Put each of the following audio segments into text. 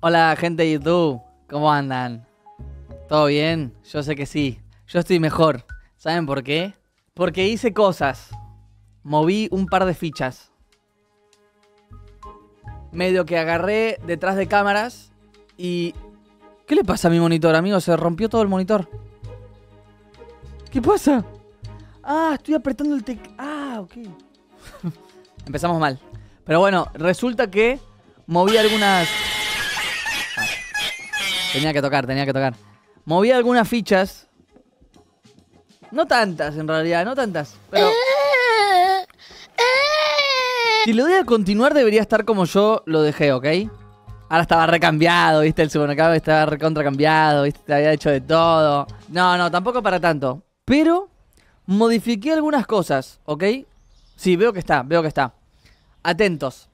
Hola gente de YouTube, ¿cómo andan? ¿Todo bien? Yo sé que sí, yo estoy mejor. ¿Saben por qué? Porque hice cosas. Moví un par de fichas. Medio que agarré detrás de cámaras y... ¿Qué le pasa a mi monitor, amigo? Se rompió todo el monitor. ¿Qué pasa? Ah, estoy apretando el tec... Ah, ok. Empezamos mal. Pero bueno, resulta que moví algunas Tenía que tocar, tenía que tocar. Moví algunas fichas. No tantas, en realidad, no tantas. Pero. Si lo doy a continuar, debería estar como yo lo dejé, ¿ok? Ahora estaba recambiado, ¿viste? El supermercado estaba recontracambiado, ¿viste? Te había hecho de todo. No, no, tampoco para tanto. Pero modifiqué algunas cosas, ¿ok? Sí, veo que está, veo que está. Atentos.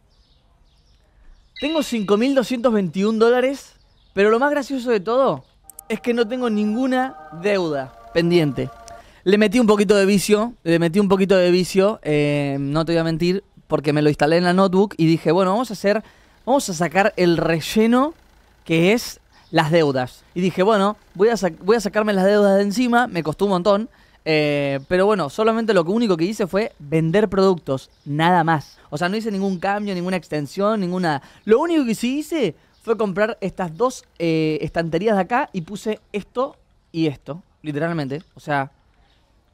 Tengo 5.221 dólares pero lo más gracioso de todo es que no tengo ninguna deuda pendiente. Le metí un poquito de vicio, le metí un poquito de vicio, eh, no te voy a mentir, porque me lo instalé en la notebook y dije, bueno, vamos a hacer, vamos a sacar el relleno que es las deudas. Y dije, bueno, voy a, voy a sacarme las deudas de encima, me costó un montón, eh, pero bueno, solamente lo único que hice fue vender productos, nada más. O sea, no hice ningún cambio, ninguna extensión, ninguna... Lo único que sí hice fue comprar estas dos eh, estanterías de acá y puse esto y esto, literalmente. O sea,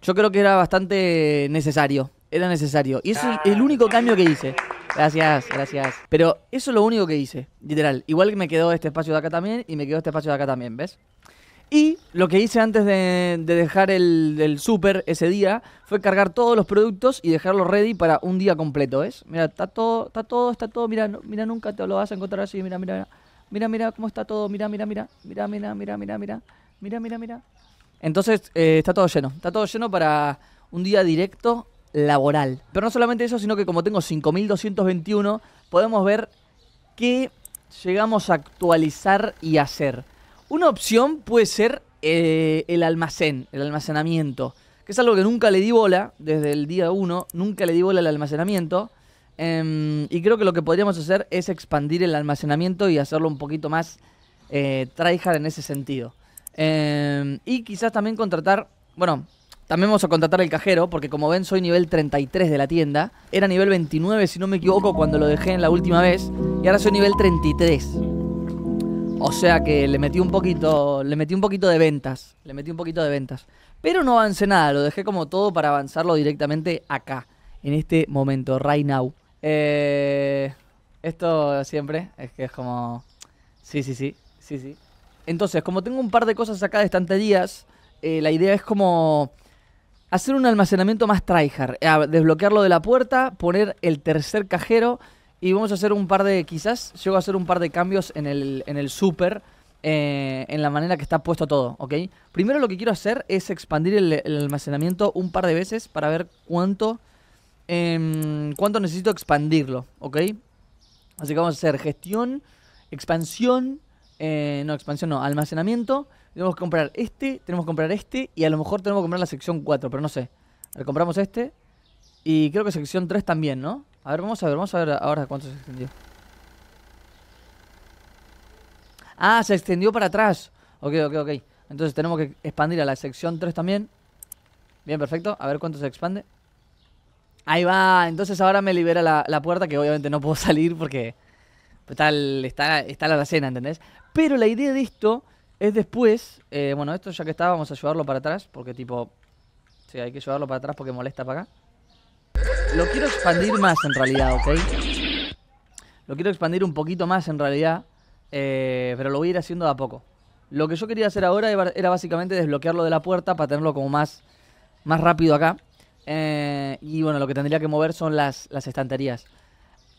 yo creo que era bastante necesario. Era necesario. Y es el único cambio que hice. Gracias, gracias. Pero eso es lo único que hice, literal. Igual que me quedó este espacio de acá también y me quedó este espacio de acá también, ¿ves? Y lo que hice antes de, dejar el, súper ese día fue cargar todos los productos y dejarlos ready para un día completo, ¿ves? Mira, está todo, está todo, está todo. Mira, mira nunca te lo vas a encontrar así, mira, mira mira, mira cómo está todo, mira, mira, mira, mira, mira, mira, mira, mira, mira, mira, mira. Entonces eh, está todo lleno, está todo lleno para un día directo laboral. Pero no solamente eso, sino que como tengo 5221, podemos ver qué llegamos a actualizar y hacer. Una opción puede ser eh, el almacén, el almacenamiento, que es algo que nunca le di bola desde el día 1, nunca le di bola al almacenamiento. Em, y creo que lo que podríamos hacer es expandir el almacenamiento y hacerlo un poquito más eh, tryhard en ese sentido. Em, y quizás también contratar, bueno, también vamos a contratar el cajero, porque como ven soy nivel 33 de la tienda. Era nivel 29, si no me equivoco, cuando lo dejé en la última vez. Y ahora soy nivel 33. O sea que le metí un poquito, le metí un poquito de ventas, le metí un poquito de ventas. Pero no avancé nada, lo dejé como todo para avanzarlo directamente acá, en este momento, right now. Eh, esto siempre es que es como... Sí, sí, sí, sí, sí. Entonces, como tengo un par de cosas acá de estanterías, eh, la idea es como hacer un almacenamiento más tryhard. desbloquearlo de la puerta, poner el tercer cajero y vamos a hacer un par de, quizás llego a hacer un par de cambios en el, en el súper, eh, en la manera que está puesto todo, ¿ok? Primero lo que quiero hacer es expandir el almacenamiento un par de veces para ver cuánto Em, cuánto necesito expandirlo, ¿ok? Así que vamos a hacer gestión, expansión, eh, no, expansión no, almacenamiento. Tenemos que comprar este, tenemos que comprar este y a lo mejor tenemos que comprar la sección 4, pero no sé. Eh, compramos este y creo que sección 3 también, ¿no? A ver, vamos a ver, vamos a ver ahora cuánto se extendió. Ah, se extendió para atrás. Ok, ok, ok. Entonces tenemos que expandir a la sección 3 también. Bien, perfecto. A ver cuánto se expande. Ahí va, entonces ahora me libera la, puerta que obviamente no puedo salir porque está, está, está la alacena, ¿entendés? Pero la idea de esto es después, eh, bueno, esto ya que está vamos a llevarlo para atrás porque tipo, sí, hay que llevarlo para atrás porque molesta para acá. Lo quiero expandir más en realidad, ¿ok? Lo quiero expandir un poquito más en realidad, eh, pero lo voy a ir haciendo de a poco. Lo que yo quería hacer ahora era básicamente desbloquearlo de la puerta para tenerlo como más, más rápido acá. Eh, y bueno, lo que tendría que mover son las, estanterías.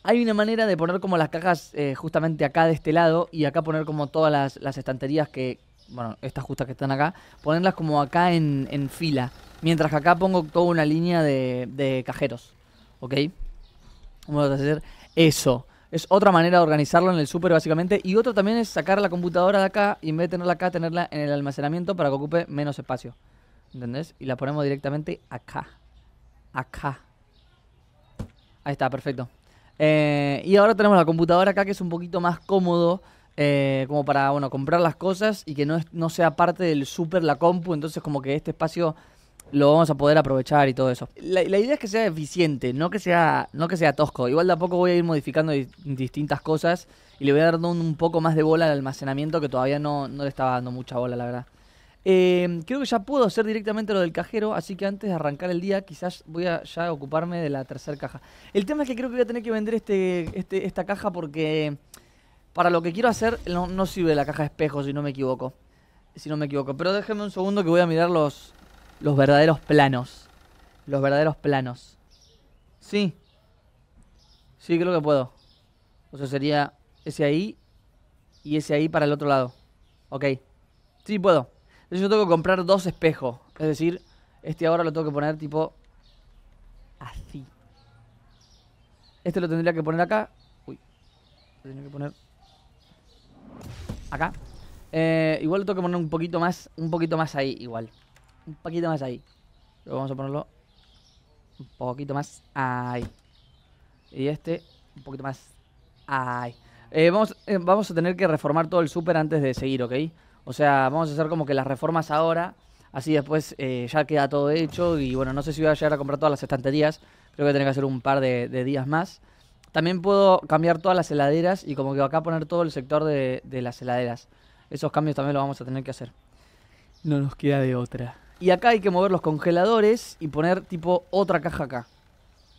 Hay una manera de poner como las cajas eh, justamente acá de este lado y acá poner como todas las, estanterías que, bueno, estas justas que están acá, ponerlas como acá en, fila. Mientras que acá pongo toda una línea de, de cajeros. ¿Ok? Vamos a hacer eso. Es otra manera de organizarlo en el súper básicamente. Y otro también es sacar la computadora de acá y en vez de tenerla acá, tenerla en el almacenamiento para que ocupe menos espacio. ¿Entendés? Y la ponemos directamente acá acá. Ahí está, perfecto. Eh, y ahora tenemos la computadora acá que es un poquito más cómodo. Eh, como para, bueno, comprar las cosas y que no, no sea parte del super la compu. Entonces como que este espacio lo vamos a poder aprovechar y todo eso. La, idea es que sea eficiente, no que sea, no que sea tosco. Igual poco voy a ir modificando distintas cosas y le voy a dar un, poco más de bola al almacenamiento que todavía no le estaba dando mucha bola, la verdad. Em, creo que ya puedo hacer directamente lo del cajero, así que antes de arrancar el día, quizás voy a ocuparme de la tercera caja. El tema es que creo que voy a tener que vender este, este esta caja porque para lo que quiero hacer no, sirve la caja de espejo, si no me equivoco. Si no me equivoco. Pero déjenme un segundo que voy a mirar los, los verdaderos planos. Los verdaderos planos. Sí. Sí, creo que puedo. O sea, sería ese ahí y ese ahí para el otro lado. Ok. Sí, puedo. Yo tengo que comprar dos espejos. Es decir, este ahora lo tengo que poner tipo así. Este lo tendría que poner acá. Uy. Lo tendría que poner acá. Eh, igual lo tengo que poner un poquito más, un poquito más ahí, igual. Un poquito más ahí. Pero vamos a ponerlo un poquito más ahí. Y este un poquito más ahí. Eh, vamos, eh, vamos a tener que reformar todo el super antes de seguir, ¿ok? O sea, vamos a hacer como que las reformas ahora, así después eh, ya queda todo hecho y bueno, no sé si voy a llegar a comprar todas las estanterías, creo que tener que hacer un par de, días más. También puedo cambiar todas las heladeras y como que acá poner todo el sector de, las heladeras. Esos cambios también los vamos a tener que hacer. No nos queda de otra. Y acá hay que mover los congeladores y poner tipo otra caja acá.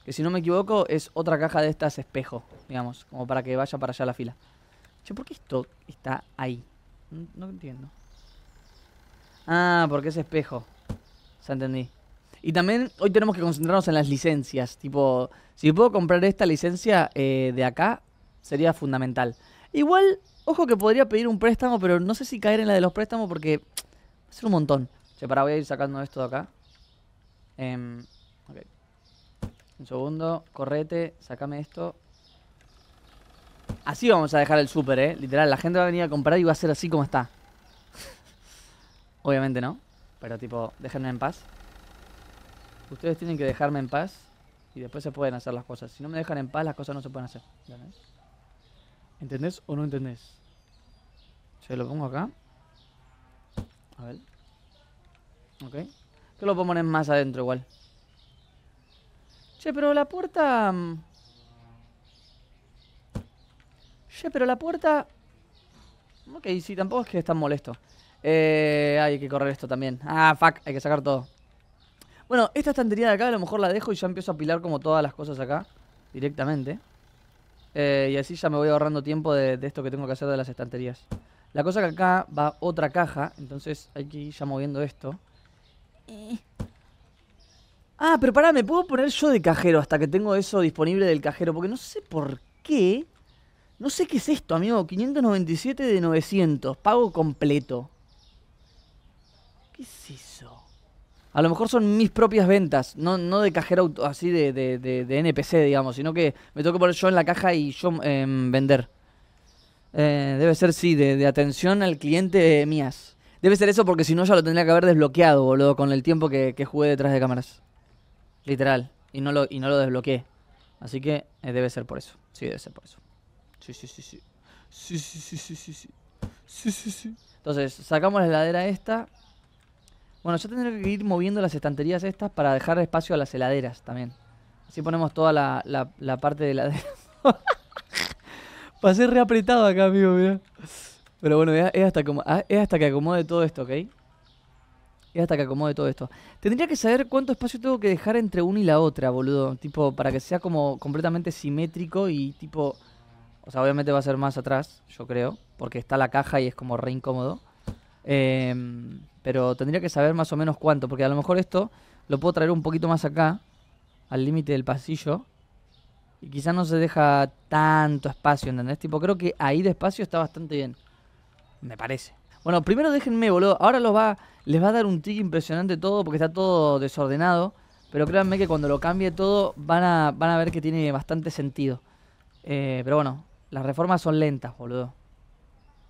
Que si no me equivoco es otra caja de estas espejo, digamos, como para que vaya para allá la fila. Che, ¿por qué esto está ahí? No, entiendo. Ah, porque es espejo. Ya entendí. Y también hoy tenemos que concentrarnos en las licencias. Tipo, si puedo comprar esta licencia eh, de acá, sería fundamental. Igual, ojo que podría pedir un préstamo, pero no sé si caer en la de los préstamos porque va a ser un montón. Che, para, voy a ir sacando esto de acá. Em, un segundo, correte, sacame esto. Así vamos a dejar el súper, ¿eh? Literal, la gente va a venir a comprar y va a ser así como está. Obviamente no. Pero tipo, déjenme en paz. Ustedes tienen que dejarme en paz. Y después se pueden hacer las cosas. Si no me dejan en paz, las cosas no se pueden hacer. ¿Entendés? o no entendés? Se lo pongo acá. A ver. Ok. Que lo puedo poner más adentro igual. Che, pero la puerta... Mm, Che, pero la puerta... Ok, sí, tampoco es que es tan molesto. Eh, hay que correr esto también. Ah, fuck, hay que sacar todo. Bueno, esta estantería de acá a lo mejor la dejo y ya empiezo a apilar como todas las cosas acá. Directamente. Eh, y así ya me voy ahorrando tiempo de, esto que tengo que hacer de las estanterías. La cosa que acá va otra caja, entonces hay que ir ya moviendo esto. Ah, pero pará, me puedo poner yo de cajero hasta que tengo eso disponible del cajero, porque no sé por qué no sé qué es esto, amigo. 597 de 900. Pago completo. ¿Qué es eso? A lo mejor son mis propias ventas, no, de cajero auto, así de, NPC, digamos, sino que me tengo que poner yo en la caja y yo em, vender. Eh, debe ser, sí, de, atención al cliente eh, mías. Debe ser eso porque si no ya lo tendría que haber desbloqueado, boludo, con el tiempo que, que jugué detrás de cámaras. Literal. Y no lo, y no lo desbloqueé. Así que eh, debe ser por eso. Sí, debe ser por eso. Sí, sí, sí, sí. Sí, sí, sí, sí, sí, sí. Sí, sí, Entonces, sacamos la heladera esta. Bueno, yo tendré que ir moviendo las estanterías estas para dejar espacio a las heladeras también. Así ponemos toda la, la, parte de heladera. ser reapretado acá, amigo, mira. Pero bueno, es hasta, como, ah, es hasta que acomode todo esto, ¿ok? Es hasta que acomode todo esto. Tendría que saber cuánto espacio tengo que dejar entre una y la otra, boludo. Tipo, para que sea como completamente simétrico y tipo... O sea, obviamente va a ser más atrás, yo creo, porque está la caja y es como re incómodo. Em, pero tendría que saber más o menos cuánto, porque a lo mejor esto lo puedo traer un poquito más acá, al límite del pasillo. Y quizás no se deja tanto espacio, ¿entendés? Tipo, creo que ahí de espacio está bastante bien. Me parece. Bueno, primero déjenme, boludo. Ahora los va, les va a dar un tic impresionante todo porque está todo desordenado. Pero créanme que cuando lo cambie todo van a, van a ver que tiene bastante sentido. Eh, pero bueno, las reformas son lentas, boludo.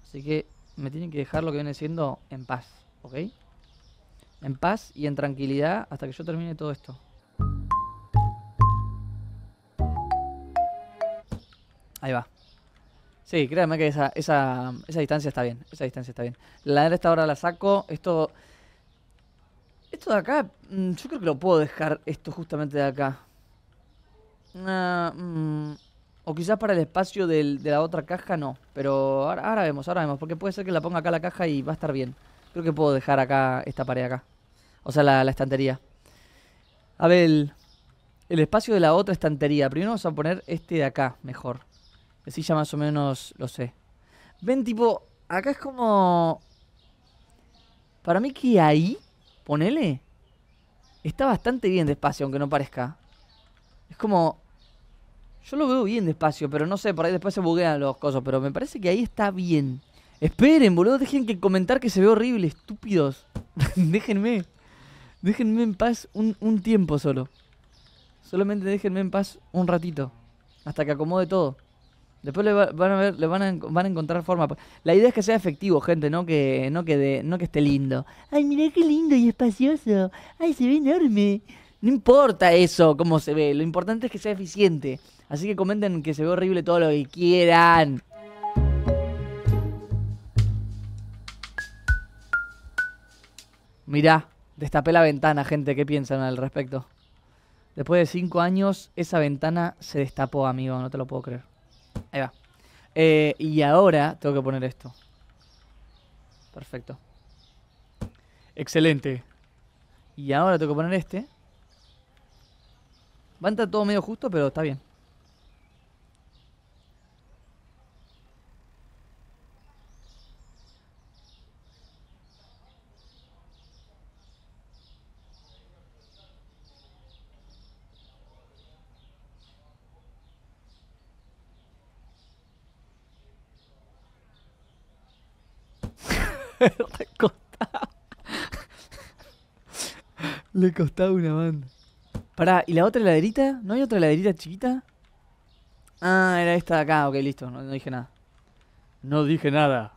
Así que me tienen que dejar lo que viene siendo en paz, ¿ok? En paz y en tranquilidad hasta que yo termine todo esto. Ahí va. Sí, créanme que esa, distancia está bien. Esa distancia está bien. La de esta hora la saco. Esto. Esto de acá. Mm, yo creo que lo puedo dejar esto justamente de acá. Uh, o quizás para el espacio de la otra caja no. Pero ahora, vemos, ahora vemos. Porque puede ser que la ponga acá la caja y va a estar bien. Creo que puedo dejar acá esta pared acá. O sea, la, estantería. A ver, el, espacio de la otra estantería. Primero vamos a poner este de acá, mejor. Que sí ya más o menos lo sé. Ven, tipo, acá es como... Para mí que ahí, ponele, está bastante bien de espacio, aunque no parezca. Es como, yo lo veo bien despacio, pero no sé, por ahí después se buguean los cosas, pero me parece que ahí está bien. Esperen, boludo, dejen que comentar que se ve horrible, estúpidos. déjenme. Déjenme en paz un, un tiempo solo. Solamente déjenme en paz un ratito. Hasta que acomode todo. Después le van a ver, le van a, van a, encontrar forma. La idea es que sea efectivo, gente, no que no quede, no que esté lindo. Ay, mirá qué lindo y espacioso. Ay, se ve enorme. No importa eso, cómo se ve. Lo importante es que sea eficiente. Así que comenten que se ve horrible todo lo que quieran. Mirá, destapé la ventana, gente. ¿Qué piensan al respecto? Después de cinco años, esa ventana se destapó, amigo. No te lo puedo creer. Ahí va. Eh, y ahora tengo que poner esto. Perfecto. Excelente. Y ahora tengo que poner este. Va a entrar todo medio justo, pero está bien. le costaba. le una banda. Pará, ¿y la otra heladerita? ¿No hay otra laderita chiquita? Ah, era esta de acá, ok, listo, no dije nada. No dije nada.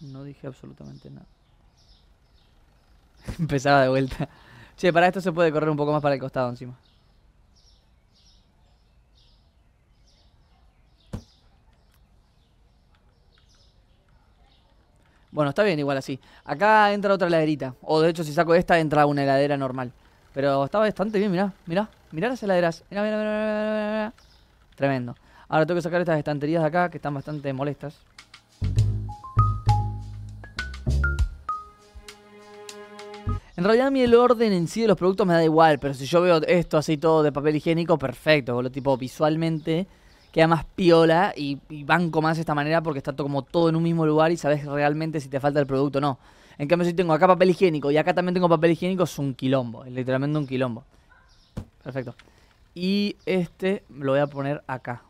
No dije absolutamente nada. Empezaba de vuelta. Che, para esto se puede correr un poco más para el costado encima. Bueno, está bien igual así. Acá entra otra heladerita. O de hecho, si saco esta, entra una heladera normal. Pero estaba bastante bien, mirá, mirá. Mirá las heladeras. Tremendo. Ahora tengo que sacar estas estanterías de acá, que están bastante molestas. En realidad a mí el orden en sí de los productos me da igual, pero si yo veo esto así todo de papel higiénico, perfecto, lo tipo visualmente queda más piola y, banco más de esta manera porque está todo, como todo en un mismo lugar y sabes realmente si te falta el producto o no. En cambio, si tengo acá papel higiénico y acá también tengo papel higiénico, es un quilombo, es literalmente un quilombo. Perfecto. Y este lo voy a poner acá.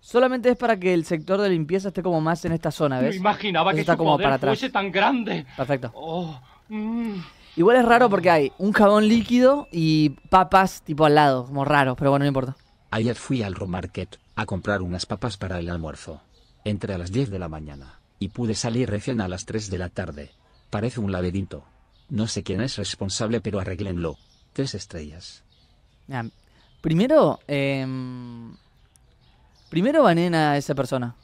Solamente es para que el sector de limpieza esté como más en esta zona, ¿ves? Me imaginaba que está como para atrás. tan grande. Perfecto. Oh, mm. Igual es raro porque hay un jabón líquido y papas tipo al lado, como raro, pero bueno, no importa. Ayer fui al Romarket, a comprar unas papas para el almuerzo. Entré a las 10 de la mañana, y pude salir recién a las 3 de la tarde. Parece un laberinto. No sé quién es responsable, pero arreglenlo. Tres estrellas. Ah, primero, eh, primero banena a esa persona.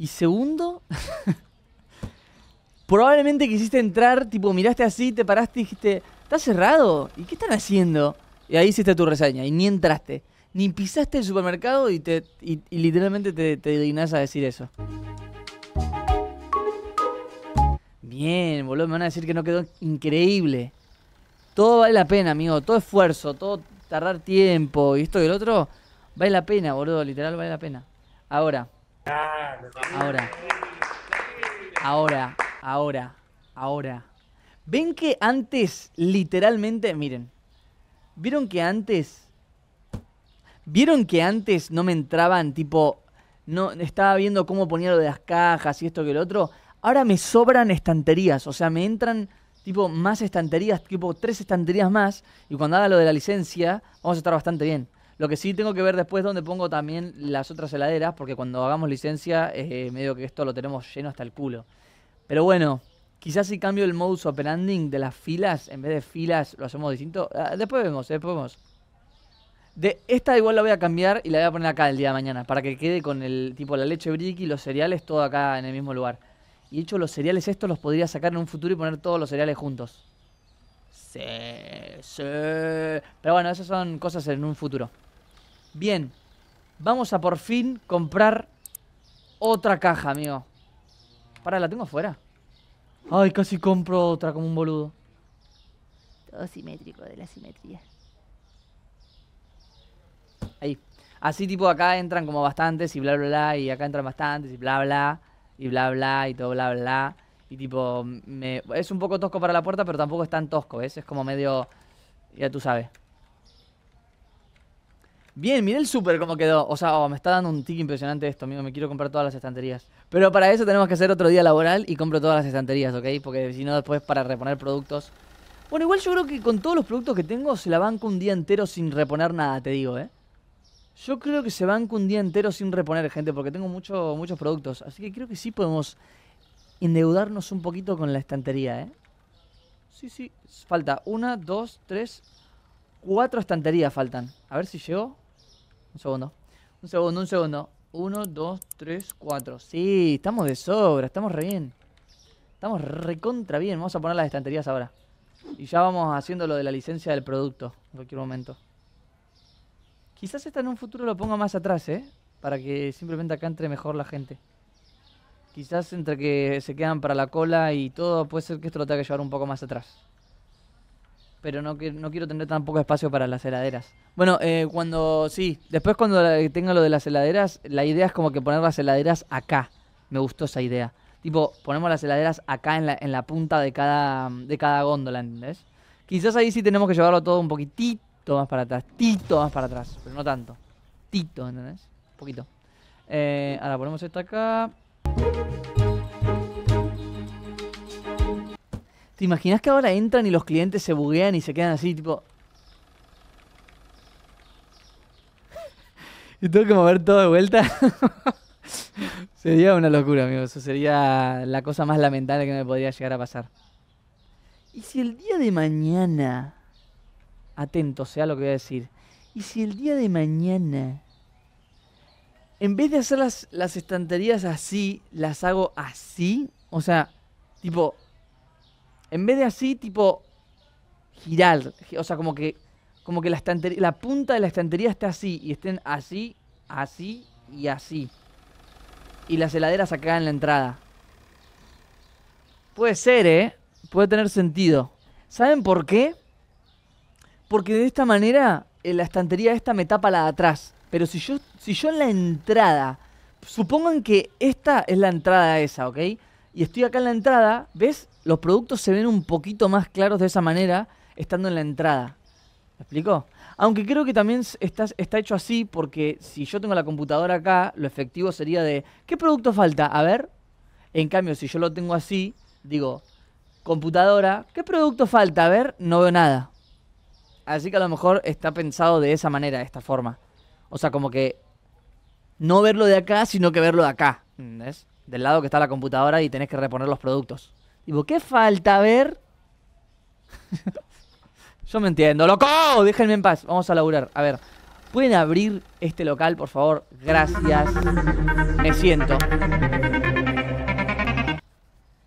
Y segundo, probablemente quisiste entrar, tipo, miraste así, te paraste y dijiste, está cerrado. ¿Y qué están haciendo? Y ahí hiciste tu reseña y ni entraste ni pisaste el supermercado y, te, y, literalmente te, dignas a decir eso. Bien, boludo, me van a decir que no quedó increíble. Todo vale la pena, amigo. Todo esfuerzo, todo tardar tiempo y esto y el otro, vale la pena, boludo. Literal, vale la pena. Ahora. Ahora. Ahora. Ahora. Ahora. ¿Ven que antes, literalmente, miren, ¿vieron que antes ¿Vieron que antes no me entraban, tipo, no estaba viendo cómo ponía lo de las cajas y esto que lo otro? Ahora me sobran estanterías, o sea, me entran tipo más estanterías, tipo tres estanterías más, y cuando haga lo de la licencia, vamos a estar bastante bien. Lo que sí tengo que ver después dónde pongo también las otras heladeras, porque cuando hagamos licencia, eh, medio que esto lo tenemos lleno hasta el culo. Pero bueno, quizás si cambio el modus operandi de las filas, en vez de filas lo hacemos distinto. Ah, después vemos, eh, después vemos. De, esta igual la voy a cambiar y la voy a poner acá el día de mañana, para que quede con el tipo la leche briqui y los cereales todo acá en el mismo lugar. Y hecho los cereales estos los podría sacar en un futuro y poner todos los cereales juntos. Sí, Pero bueno, esas son cosas en un futuro. Bien, vamos a por fin comprar otra caja, amigo. Para, la tengo afuera. Ay, casi compro otra como un boludo. Todo simétrico de la simetría. Ahí. Así tipo acá entran como bastantes y bla bla bla y acá entran bastantes y bla bla y bla bla y todo bla bla. Y tipo, es un poco tosco para la puerta, pero tampoco es tan tosco, ¿ves? Es como medio... Ya tú sabes. Bien, miré el súper cómo quedó. O sea, oh, me está dando un tic impresionante esto, amigo. Me quiero comprar todas las estanterías. Pero para eso tenemos que hacer otro día laboral y compro todas las estanterías, ¿ok? Porque si no, después para reponer productos. Bueno, igual yo creo que con todos los productos que tengo se la banco un día entero sin reponer nada, te digo, ¿eh? Yo creo que se con un día entero sin reponer, gente, porque tengo mucho, muchos productos. Así que creo que sí podemos endeudarnos un poquito con la estantería, ¿eh? Sí, sí. Falta una, dos, tres, cuatro estanterías faltan. A ver si llego. Un segundo. Un segundo, un segundo. Uno, dos, tres, cuatro. Sí, estamos de sobra, estamos re bien. Estamos recontra bien. Vamos a poner las estanterías ahora. Y ya vamos haciendo lo de la licencia del producto en cualquier momento. Quizás esta en un futuro lo ponga más atrás, ¿eh? Para que simplemente acá entre mejor la gente. Quizás entre que se quedan para la cola y todo, puede ser que esto lo tenga que llevar un poco más atrás. Pero no, no quiero tener tan poco espacio para las heladeras. Bueno, eh, cuando. Sí, después cuando tenga lo de las heladeras, la idea es como que poner las heladeras acá. Me gustó esa idea. Tipo, ponemos las heladeras acá en la, en la punta de cada, de cada góndola, ¿entendés? Quizás ahí sí tenemos que llevarlo todo un poquitito todo más para atrás. Tito más para atrás. Pero no tanto. Tito, ¿entendés? Un poquito. Eh, ahora ponemos esto acá. ¿Te imaginas que ahora entran y los clientes se buguean y se quedan así, tipo... y tengo que mover todo de vuelta. sería una locura, amigo. Eso sería la cosa más lamentable que me podría llegar a pasar. ¿Y si el día de mañana atento sea lo que voy a decir. ¿Y si el día de mañana, en vez de hacer las, estanterías así, las hago así? O sea, tipo, en vez de así, tipo, girar. O sea, como que, como que la, estantería, la punta de la estantería esté así y estén así, así y así. Y las heladeras acá en la entrada. Puede ser, ¿eh? Puede tener sentido. ¿Saben por qué? porque de esta manera eh, la estantería esta me tapa la de atrás. Pero si yo, si yo en la entrada, supongan que esta es la entrada esa, ¿ok? Y estoy acá en la entrada, ¿ves? Los productos se ven un poquito más claros de esa manera estando en la entrada. ¿Me explico? Aunque creo que también está, está, hecho así porque si yo tengo la computadora acá, lo efectivo sería de, ¿qué producto falta? A ver. En cambio, si yo lo tengo así, digo, computadora, ¿qué producto falta? A ver, no veo nada. Así que a lo mejor está pensado de esa manera, de esta forma. O sea, como que no verlo de acá, sino que verlo de acá. ¿Ves? Del lado que está la computadora y tenés que reponer los productos. Digo, ¿qué falta ver? Yo me entiendo, loco. Déjenme en paz. Vamos a laburar. A ver. ¿Pueden abrir este local, por favor? Gracias. Me siento.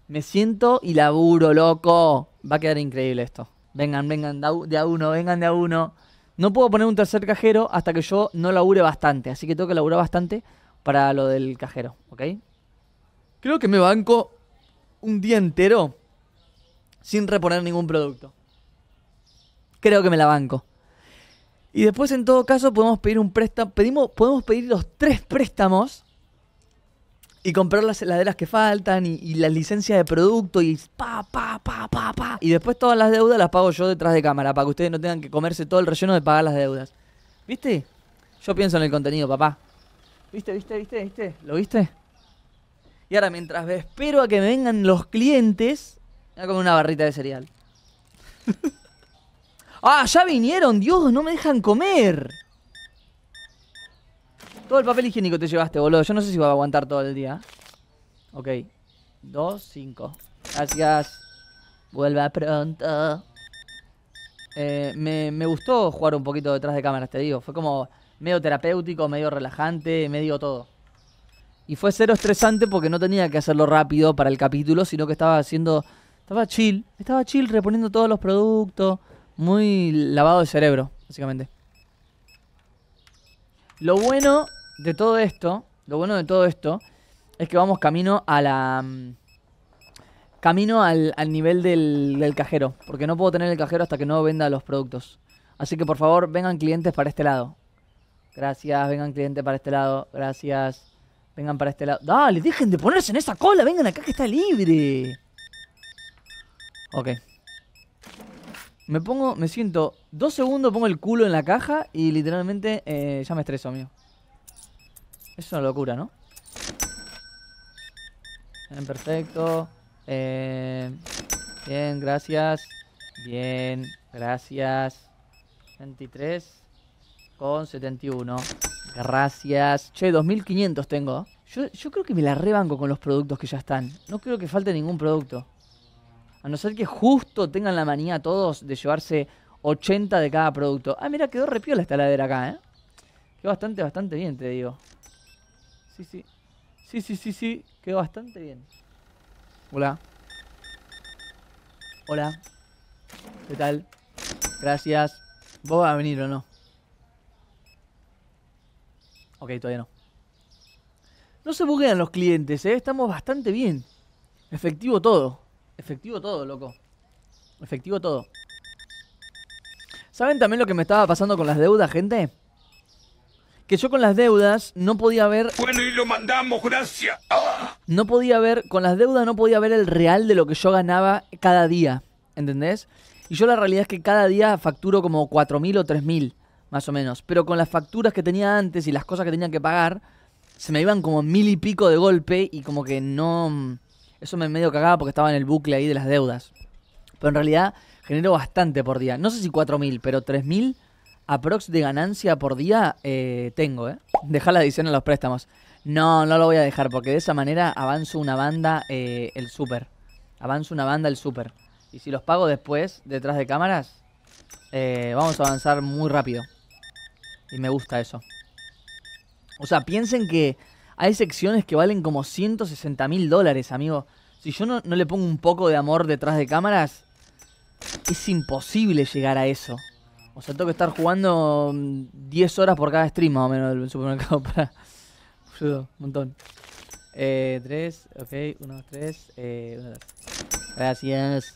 Me siento y laburo, loco. Va a quedar increíble esto. Vengan, vengan, de a uno, vengan de a uno. No puedo poner un tercer cajero hasta que yo no labure bastante. Así que tengo que laburar bastante para lo del cajero, ¿ok? Creo que me banco un día entero sin reponer ningún producto. Creo que me la banco. Y después, en todo caso, podemos pedir un préstamo. Pedimos, podemos pedir los tres préstamos y comprar las heladeras que faltan y, la licencia de producto y pa, pa, pa, pa, pa. Y después todas las deudas las pago yo detrás de cámara para que ustedes no tengan que comerse todo el relleno de pagar las deudas. ¿Viste? Yo pienso en el contenido, papá. ¿Viste, viste, viste, viste? ¿Lo viste? Y ahora mientras espero a que me vengan los clientes, voy a comer una barrita de cereal. ah, ya vinieron, Dios, no me dejan comer. Todo el papel higiénico te llevaste, boludo. Yo no sé si va a aguantar todo el día. Ok. Dos, cinco. Gracias. Vuelva pronto. Eh, me, me gustó jugar un poquito detrás de cámaras, te digo. Fue como medio terapéutico, medio relajante, medio todo. Y fue cero estresante porque no tenía que hacerlo rápido para el capítulo, sino que estaba haciendo. Estaba chill. Estaba chill reponiendo todos los productos. Muy lavado de cerebro, básicamente. Lo bueno de todo esto, lo bueno de todo esto, es que vamos camino a la... Mm, camino al, al nivel del, cajero, porque no puedo tener el cajero hasta que no venda los productos. Así que por favor, vengan clientes para este lado. Gracias, vengan clientes para este lado. Gracias, vengan para este lado. Dale, dejen de ponerse en esa cola, vengan acá que está libre. Ok. Me pongo, me siento dos segundos, pongo el culo en la caja y literalmente eh, ya me estreso, mío. Es una locura, ¿no? perfecto. Eh, bien, gracias. Bien, gracias. 23 con 71. Gracias. Che, 2500 tengo. Yo, creo que me la rebanco con los productos que ya están. No creo que falte ningún producto. A no ser que justo tengan la manía todos de llevarse 80 de cada producto. Ah, mira, quedó repiola la ladera acá, ¿eh? Quedó bastante, bastante bien, te digo sí, sí. Sí, sí, sí, sí. Quedó bastante bien. Hola. Hola. ¿Qué tal? Gracias. ¿Vos vas a venir o no? Ok, todavía no. No se buguean los clientes, ¿eh? Estamos bastante bien. Efectivo todo. Efectivo todo, loco. Efectivo todo. ¿Saben también lo que me estaba pasando con las deudas, gente? que yo con las deudas no podía ver. Bueno, y lo mandamos, gracias. No podía ver, con las deudas no podía ver el real de lo que yo ganaba cada día. ¿Entendés? Y yo la realidad es que cada día facturo como 4.000 o 3.000, más o menos. Pero con las facturas que tenía antes y las cosas que tenía que pagar, se me iban como mil y pico de golpe y como que no... Eso me medio cagaba porque estaba en el bucle ahí de las deudas. Pero en realidad genero bastante por día. No sé si 4.000, pero 3.000 aprox de ganancia por día eh, tengo, ¿eh? Deja la adición en los préstamos. No, no lo voy a dejar porque de esa manera avanzo una banda eh, el súper. Avanzo una banda el súper. Y si los pago después, detrás de cámaras, eh, vamos a avanzar muy rápido. Y me gusta eso. O sea, piensen que hay secciones que valen como 160 mil dólares, amigo. Si yo no le pongo un poco de amor detrás de cámaras, es imposible llegar a eso. O sea, tengo que estar jugando 10 mm, horas por cada stream más o menos del supermercado para... un montón. Eh, 3, ok, 1, tres. 3, eh, 1, 2. Gracias.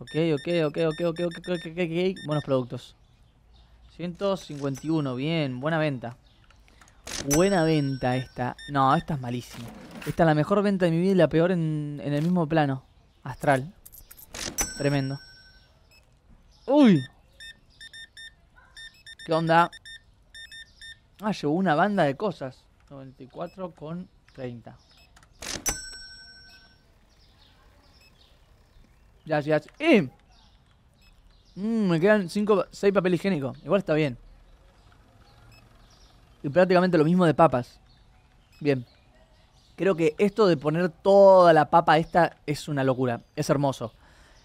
Ok, ok, ok, ok, ok, ok, ok, ok, ok. Buenos productos. 151, bien, buena venta. Buena venta esta. No, esta es malísima. Esta es la mejor venta de mi vida y la peor en, en el mismo plano. Astral. Tremendo. Uy, ¿Qué onda? Ah, llegó una banda de cosas. 94 con 30. ya. ¡Eh! me quedan 5, 6 papel higiénico. Igual está bien. Y prácticamente lo mismo de papas. Bien. Creo que esto de poner toda la papa esta es una locura. Es hermoso.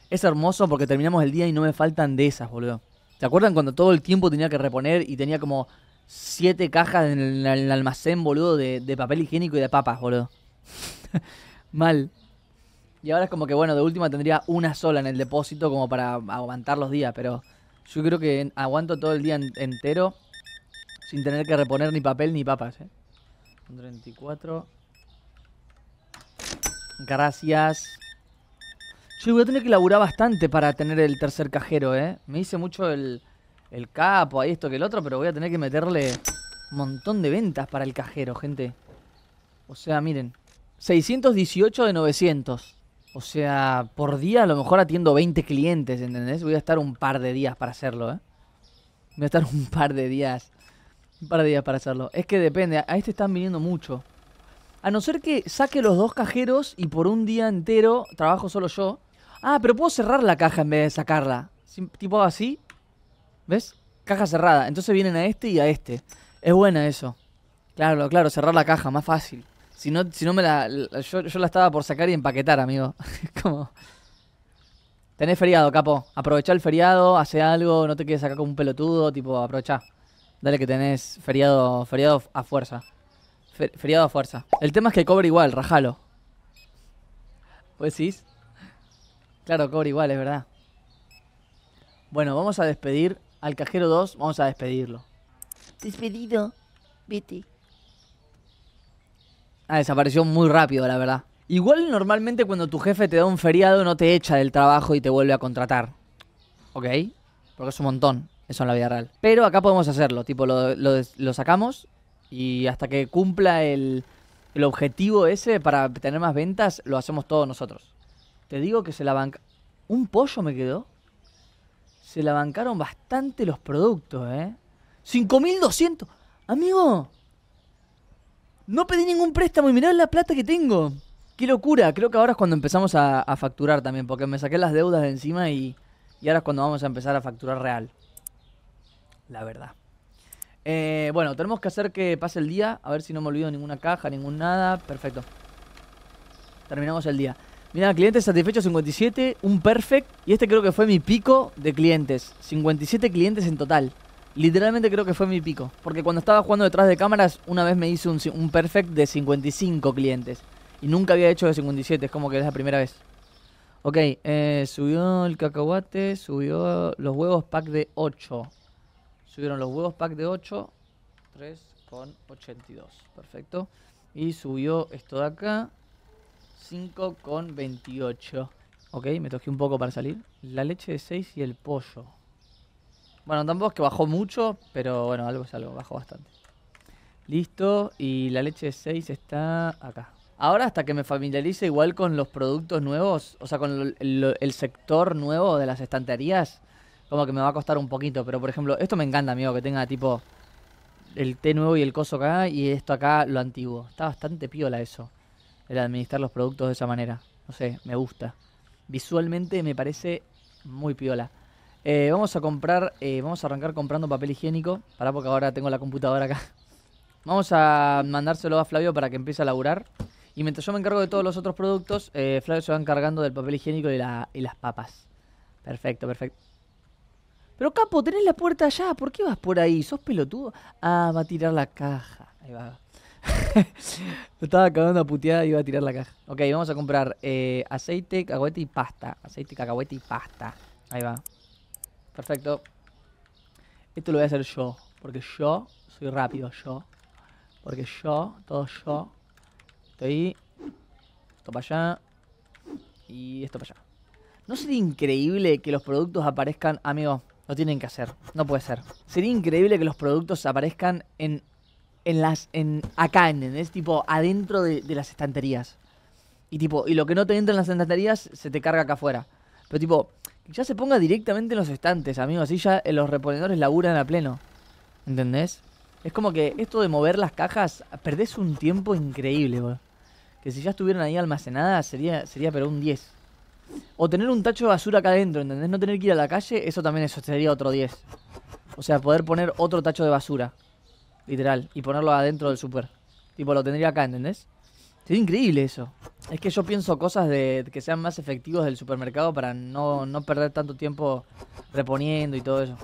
Es hermoso porque terminamos el día y no me faltan de esas, boludo. ¿Se acuerdan cuando todo el tiempo tenía que reponer y tenía como siete cajas en el, almacén, boludo, de, papel higiénico y de papas, boludo? Mal. Y ahora es como que, bueno, de última tendría una sola en el depósito como para aguantar los días, pero yo creo que aguanto todo el día entero sin tener que reponer ni papel ni papas, ¿eh? 34. Gracias. Yo voy a tener que laburar bastante para tener el tercer cajero, ¿eh? Me hice mucho el, el capo, ahí esto que el otro, pero voy a tener que meterle un montón de ventas para el cajero, gente. O sea, miren, 618 de 900. O sea, por día a lo mejor atiendo 20 clientes, ¿entendés? Voy a estar un par de días para hacerlo, ¿eh? Voy a estar un par de días. Un par de días para hacerlo. Es que depende, a este están viniendo mucho. A no ser que saque los dos cajeros y por un día entero trabajo solo yo. Ah, pero puedo cerrar la caja en vez de sacarla. Tipo así. ¿Ves? Caja cerrada. Entonces vienen a este y a este. Es buena eso. Claro, claro, cerrar la caja, más fácil. Si no, si no me la. yo, la estaba por sacar y empaquetar, amigo. Como. Tenés feriado, capo. Aprovechá el feriado, hace algo, no te quedes acá como un pelotudo, tipo, aprovechá. Dale que tenés feriado, feriado a fuerza. feriado a fuerza. El tema es que cobre igual, rajalo. ¿Vos decís? Claro, cobra igual, es verdad. Bueno, vamos a despedir al cajero 2, vamos a despedirlo. Despedido, vete. Ah, desapareció muy rápido, la verdad. Igual normalmente cuando tu jefe te da un feriado no te echa del trabajo y te vuelve a contratar. ¿Ok? Porque es un montón, eso en la vida real. Pero acá podemos hacerlo, tipo, lo, lo sacamos y hasta que cumpla el, el objetivo ese para tener más ventas, lo hacemos todos nosotros. Te digo que se la banca. Un pollo me quedó. Se la bancaron bastante los productos, ¿eh? 5.200. Amigo, no pedí ningún préstamo y mirá la plata que tengo. Qué locura. Creo que ahora es cuando empezamos a, facturar también, porque me saqué las deudas de encima y, y, ahora es cuando vamos a empezar a facturar real. La verdad. Eh, bueno, tenemos que hacer que pase el día. A ver si no me olvido ninguna caja, ningún nada. Perfecto. Terminamos el día. Mira, clientes satisfechos 57, un perfect y este creo que fue mi pico de clientes. 57 clientes en total. Literalmente creo que fue mi pico. Porque cuando estaba jugando detrás de cámaras, una vez me hice un, perfect de 55 clientes. Y nunca había hecho de 57, es como que es la primera vez. Ok, eh, subió el cacahuate, subió los huevos pack de 8. Subieron los huevos pack de 8, 82, Perfecto. Y subió esto de acá, 5 con 28. Ok, me toqué un poco para salir. La leche de 6 y el pollo. Bueno, tampoco es que bajó mucho, pero bueno, algo es algo, bajó bastante. Listo, y la leche de 6 está acá. Ahora hasta que me familiarice igual con los productos nuevos, o sea, con el, el sector nuevo de las estanterías, como que me va a costar un poquito. Pero por ejemplo, esto me encanta, amigo, que tenga tipo el té nuevo y el coso acá y esto acá lo antiguo. Está bastante piola eso el administrar los productos de esa manera. No sé, me gusta. Visualmente me parece muy piola. Eh, vamos a comprar, eh, vamos a arrancar comprando papel higiénico. Pará porque ahora tengo la computadora acá. Vamos a mandárselo a Flavio para que empiece a laburar. Y mientras yo me encargo de todos los otros productos, eh, Flavio se va encargando del papel higiénico y, y las papas. Perfecto, perfecto. Pero Capo, tenés la puerta allá, ¿por qué vas por ahí? ¿Sos pelotudo? Ah, va a tirar la caja. Ahí va. estaba cagando a puteada y iba a tirar la caja. Ok, vamos a comprar eh, aceite, cacahuete y pasta. Aceite, cacahuete y pasta. Ahí va. Perfecto. Esto lo voy a hacer yo. Porque yo soy rápido, yo. Porque yo, todo yo. Estoy. Esto para allá. Y esto para allá. ¿No sería increíble que los productos aparezcan, amigo? Lo tienen que hacer. No puede ser. Sería increíble que los productos aparezcan en en las, en, acá, es Tipo, adentro de, las estanterías. Y tipo, y lo que no te entra en las estanterías se te carga acá afuera. Pero tipo, ya se ponga directamente en los estantes, Amigos, Así ya eh, los reponedores laburan a pleno. ¿Entendés? Es como que esto de mover las cajas, perdés un tiempo increíble, Que si ya estuvieran ahí almacenadas, sería, sería pero un 10. O tener un tacho de basura acá adentro, ¿entendés? No tener que ir a la calle, eso también eso sería otro 10. O sea, poder poner otro tacho de basura. Literal. Y ponerlo adentro del super. Tipo, lo tendría acá, ¿entendés? Es increíble eso. Es que yo pienso cosas de que sean más efectivos del supermercado para no, perder tanto tiempo reponiendo y todo eso.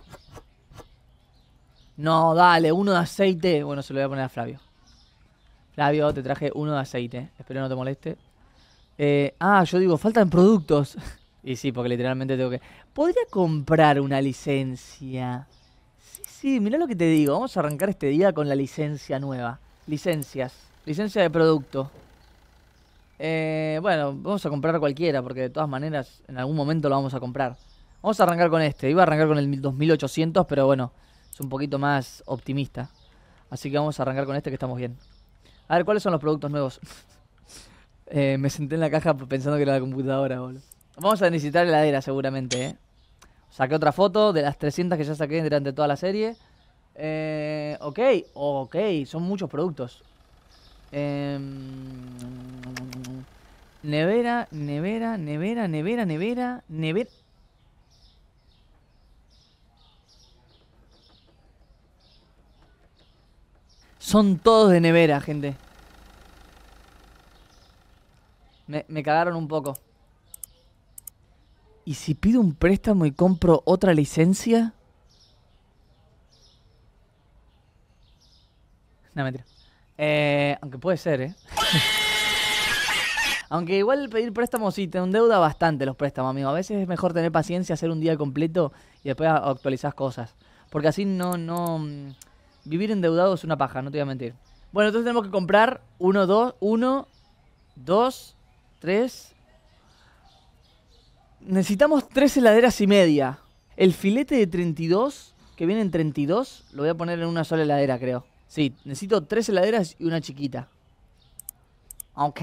No, dale, uno de aceite. Bueno, se lo voy a poner a Flavio. Flavio, te traje uno de aceite. Espero no te moleste. Eh, ah, yo digo, faltan productos. y sí, porque literalmente tengo que... Podría comprar una licencia sí, mirá lo que te digo. Vamos a arrancar este día con la licencia nueva. Licencias. Licencia de producto. Eh, bueno, vamos a comprar cualquiera, porque de todas maneras en algún momento lo vamos a comprar. Vamos a arrancar con este. Iba a arrancar con el 2800, pero bueno, es un poquito más optimista. Así que vamos a arrancar con este que estamos bien. A ver, ¿cuáles son los productos nuevos? Eh, me senté en la caja pensando que era la computadora, boludo. Vamos a necesitar heladera seguramente, ¿eh? Saqué otra foto de las 300 que ya saqué durante toda la serie. Eh, ok, ok, son muchos productos. Em, nevera, nevera, nevera, nevera, nevera, nevera. Son todos de nevera, gente. Me, me cagaron un poco. ¿Y si pido un préstamo y compro otra licencia? No, mentira. Eh, aunque puede ser, ¿eh? aunque igual pedir préstamos sí te endeuda bastante los préstamos, amigo. A veces es mejor tener paciencia, hacer un día completo y después actualizar cosas. Porque así no, no... Mm, vivir endeudado es una paja, no te voy a mentir. Bueno, entonces tenemos que comprar Uno, dos... Uno... Dos... Tres necesitamos tres heladeras y media. El filete de 32, que viene en 32, lo voy a poner en una sola heladera, creo. Sí, necesito tres heladeras y una chiquita. Ok.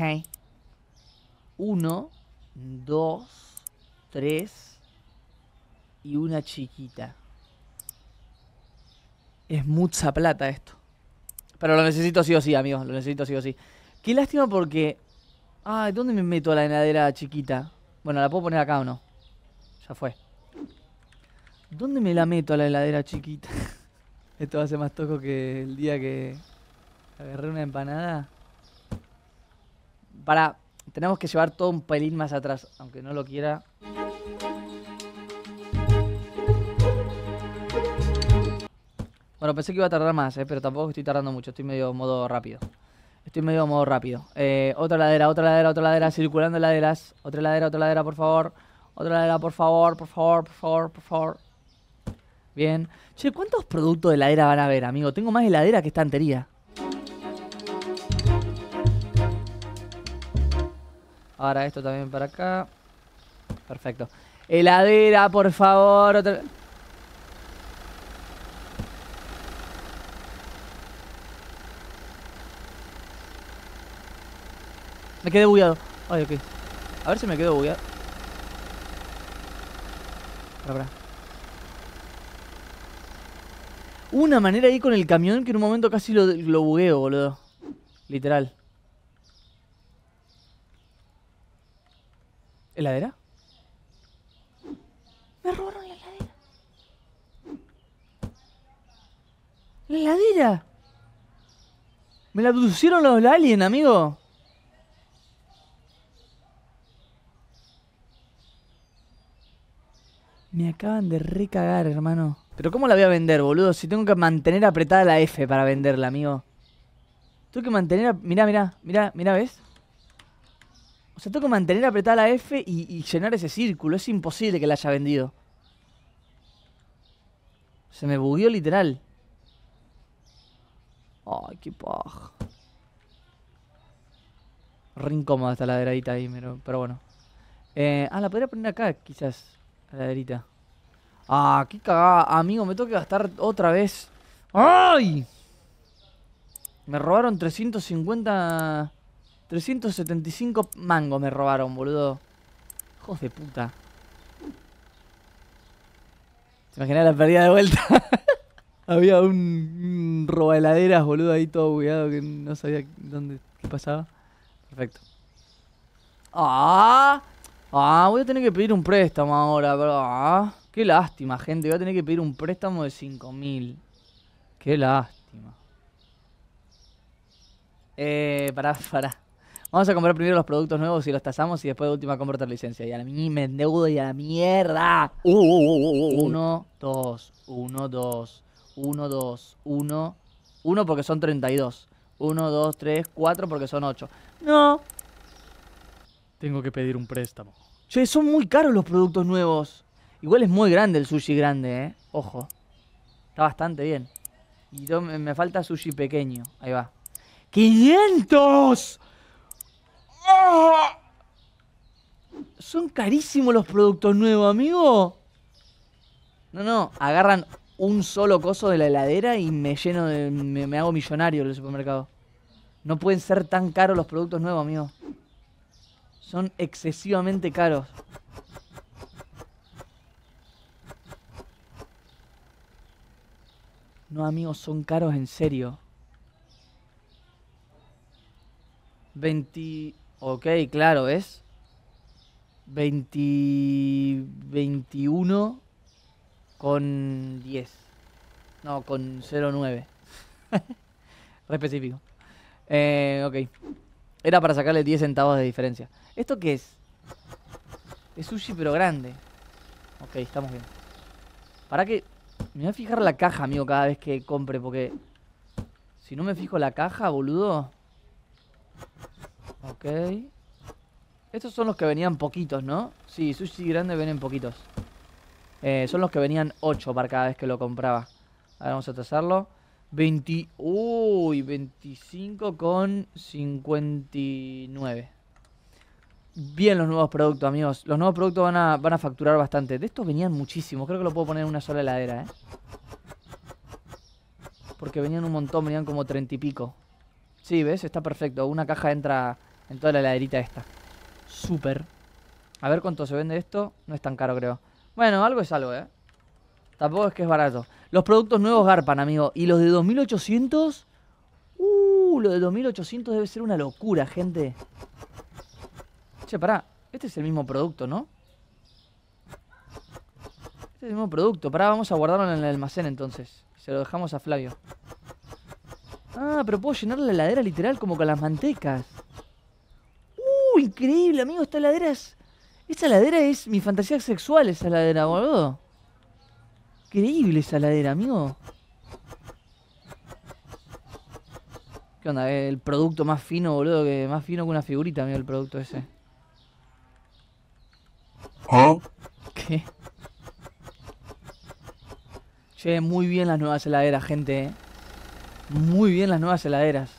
Uno, dos, tres y una chiquita. Es mucha plata esto. Pero lo necesito sí o sí, amigos. Lo necesito sí o sí. Qué lástima porque... Ay, ¿dónde me meto a la heladera chiquita? Bueno, ¿la puedo poner acá o no? Ya fue. ¿Dónde me la meto a la heladera chiquita? Esto va a ser más toco que el día que agarré una empanada. Para, tenemos que llevar todo un pelín más atrás, aunque no lo quiera. Bueno, pensé que iba a tardar más, ¿eh? pero tampoco estoy tardando mucho, estoy medio modo rápido. Estoy medio modo rápido. Eh, otra ladera, otra ladera, otra ladera, circulando laderas. Otra ladera, otra ladera, por favor. Otra ladera, por favor, por favor, por favor, por favor. Bien. Che, ¿cuántos productos de ladera van a ver, amigo? Tengo más heladera que estantería. Ahora esto también para acá. Perfecto. Heladera, por favor. Otra... Me quedé bugueado. Ay, ok. A ver si me quedo bugueado. Una manera ahí con el camión que en un momento casi lo, bugueo, boludo. Literal. ¿Heladera? Me robaron la heladera. ¡La heladera! Me la abducieron los aliens, amigo. Me acaban de recagar, hermano. Pero ¿cómo la voy a vender, boludo? Si tengo que mantener apretada la F para venderla, amigo. Tengo que mantener... mira, Mirá, mirá, mirá, mirá, ¿ves? O sea, tengo que mantener apretada la F y, llenar ese círculo. Es imposible que la haya vendido. Se me bugueó literal. Ay, qué paja. Re incómoda esta laderadita ahí, pero, bueno. Eh, ah, la podría poner acá, quizás. A la Ah, qué cagada. Amigo, me tengo que gastar otra vez. ¡Ay! Me robaron 350... 375 mango me robaron, boludo. Hijos de puta. ¿Se imaginan la pérdida de vuelta? Había un, robaladeras, boludo, ahí todo bugueado que no sabía dónde qué pasaba. Perfecto. ¡Ah! Ah, voy a tener que pedir un préstamo ahora, bro. Ah, qué lástima, gente. Voy a tener que pedir un préstamo de 5.000. Qué lástima. Eh, para, pará. Vamos a comprar primero los productos nuevos y los tasamos y después de última compra otra licencia. Y a mí me endeudo y a la mierda. Uh, uh, uh, uno, dos, uno, dos, uno, dos, uno. Uno porque son 32. Uno, dos, tres, cuatro porque son ocho. No, tengo que pedir un préstamo. Che, son muy caros los productos nuevos. Igual es muy grande el sushi grande, ¿eh? Ojo. Está bastante bien. Y me falta sushi pequeño. Ahí va. ¡500! ¡Oh! ¡Ah! Son carísimos los productos nuevos, amigo. No, no. Agarran un solo coso de la heladera y me lleno de... Me, me hago millonario en el supermercado. No pueden ser tan caros los productos nuevos, amigo son excesivamente caros. No, amigos, son caros en serio. 20... Ok, claro, es... 20... 21 con 10. No, con 0,9. Re específico. Eh, ok. Era para sacarle 10 centavos de diferencia. ¿Esto qué es? Es sushi pero grande. Ok, estamos bien. Para que... Me voy a fijar la caja, amigo, cada vez que compre, porque... Si no me fijo la caja, boludo... Ok. Estos son los que venían poquitos, ¿no? Sí, sushi grande vienen poquitos. Eh, son los que venían 8 para cada vez que lo compraba. Ahora vamos a trazarlo. 20... Uy, 25 con 59 bien los nuevos productos, amigos. Los nuevos productos van a, van a facturar bastante. De estos venían muchísimos. Creo que lo puedo poner en una sola heladera, ¿eh? Porque venían un montón, venían como treinta y pico. Sí, ¿ves? Está perfecto. Una caja entra en toda la heladerita esta. Súper. A ver cuánto se vende esto. No es tan caro, creo. Bueno, algo es algo, ¿eh? Tampoco es que es barato. Los productos nuevos garpan, amigo. Y los de 2800... Uh, lo de 2800 debe ser una locura, gente. Che, pará, este es el mismo producto, ¿no? Este es el mismo producto. Pará, vamos a guardarlo en el almacén entonces. Se lo dejamos a Flavio. Ah, pero puedo llenar la heladera literal como con las mantecas. ¡Uh, increíble, amigo! Esta heladera es... Esta heladera es mi fantasía sexual, esa heladera, boludo. Increíble esa heladera, amigo. ¿Qué onda? El producto más fino, boludo, que más fino que una figurita, amigo, el producto ese. muy bien las nuevas heladeras, gente. Eh. Muy bien las nuevas heladeras.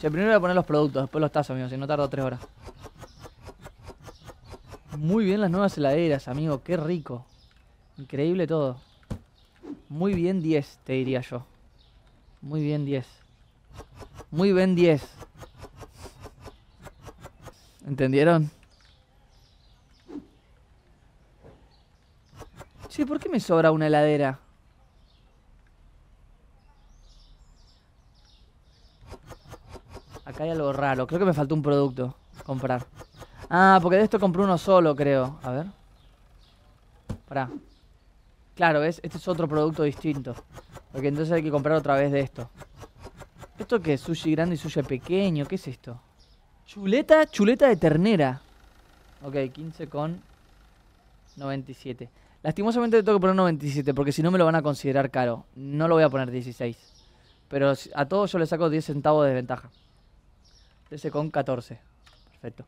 Che, primero voy a poner los productos, después los tazos, amigos. si no tardo tres horas. Muy bien las nuevas heladeras, amigo, qué rico. Increíble todo. Muy bien 10, te diría yo. Muy bien 10. Muy bien 10. ¿Entendieron? Sí, ¿por qué me sobra una heladera? hay algo raro. Creo que me faltó un producto. Comprar. Ah, porque de esto compré uno solo, creo. A ver. ¿Para? Claro, ¿ves? Este es otro producto distinto. Porque entonces hay que comprar otra vez de esto. ¿Esto qué es? Sushi grande y sushi pequeño. ¿Qué es esto? Chuleta, chuleta de ternera. Ok, 15 con 97. Lastimosamente tengo que poner 97 porque si no me lo van a considerar caro. No lo voy a poner 16. Pero a todos yo le saco 10 centavos de ventaja con 14. Perfecto.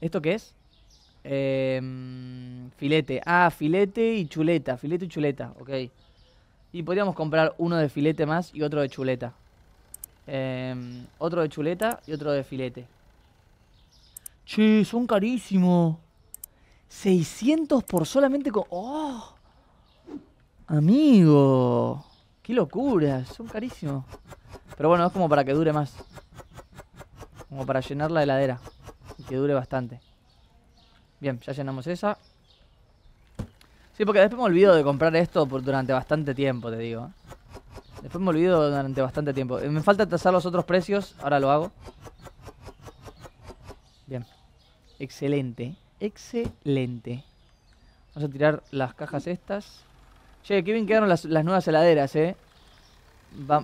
¿Esto qué es? Em, filete. Ah, filete y chuleta. Filete y chuleta, ok. Y podríamos comprar uno de filete más y otro de chuleta. Em, otro de chuleta y otro de filete. Che, son carísimos. 600 por solamente con... ¡Oh! Amigo. ¡Qué locura! Son carísimos. Pero bueno, es como para que dure más. Como para llenar la heladera. Y que dure bastante. Bien, ya llenamos esa. Sí, porque después me olvido de comprar esto por, durante bastante tiempo, te digo. Después me olvido durante bastante tiempo. Eh, me falta tasar los otros precios, ahora lo hago. Bien. Excelente, excelente. Vamos a tirar las cajas estas. Che, que bien quedaron las, nuevas heladeras, eh.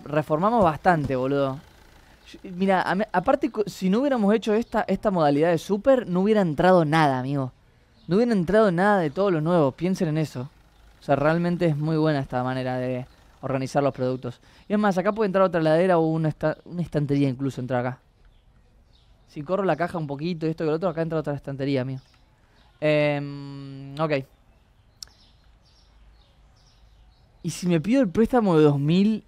reformamos bastante, boludo. Mira, aparte, si no hubiéramos hecho esta, esta modalidad de super, no hubiera entrado nada, amigo. No hubiera entrado nada de todo lo nuevo. Piensen en eso. O sea, realmente es muy buena esta manera de organizar los productos. Y además, más, acá puede entrar otra ladera o una, estantería incluso entrar acá. Si corro la caja un poquito y esto y lo otro, acá entra otra estantería, amigo. Em, ok. Y si me pido el préstamo de 2000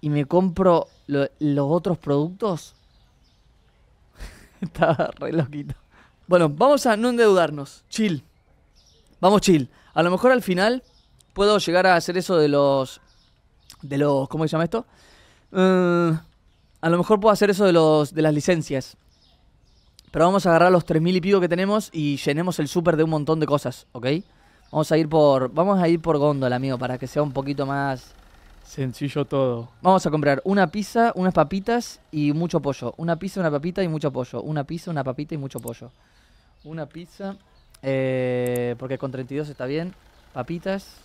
y me compro los otros productos. Estaba re loquito. Bueno, vamos a no endeudarnos. Chill. Vamos chill. A lo mejor al final puedo llegar a hacer eso de los. de los. ¿Cómo se llama esto? Eh, a lo mejor puedo hacer eso de los. de las licencias. Pero vamos a agarrar los 3.000 y pico que tenemos y llenemos el súper de un montón de cosas, ¿ok? Vamos a ir por. Vamos a ir por góndola, amigo, para que sea un poquito más. Sencillo todo. Vamos a comprar una pizza, unas papitas y mucho pollo. Una pizza, una papita y mucho pollo. Una pizza, una papita y mucho pollo. Una pizza, eh, porque con 32 está bien. Papitas,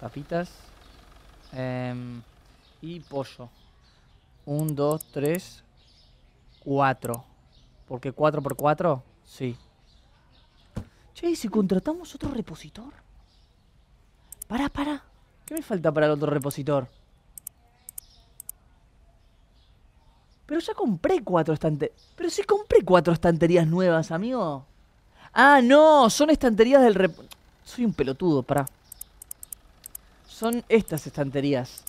papitas em, y pollo. 1, dos, tres Cuatro Porque cuatro por cuatro, sí. Che, si contratamos otro repositor? Para, para. ¿Qué me falta para el otro repositor? Pero ya compré cuatro estanterías. Pero si compré cuatro estanterías nuevas, amigo. Ah, no, son estanterías del Soy un pelotudo, pará. Son estas estanterías.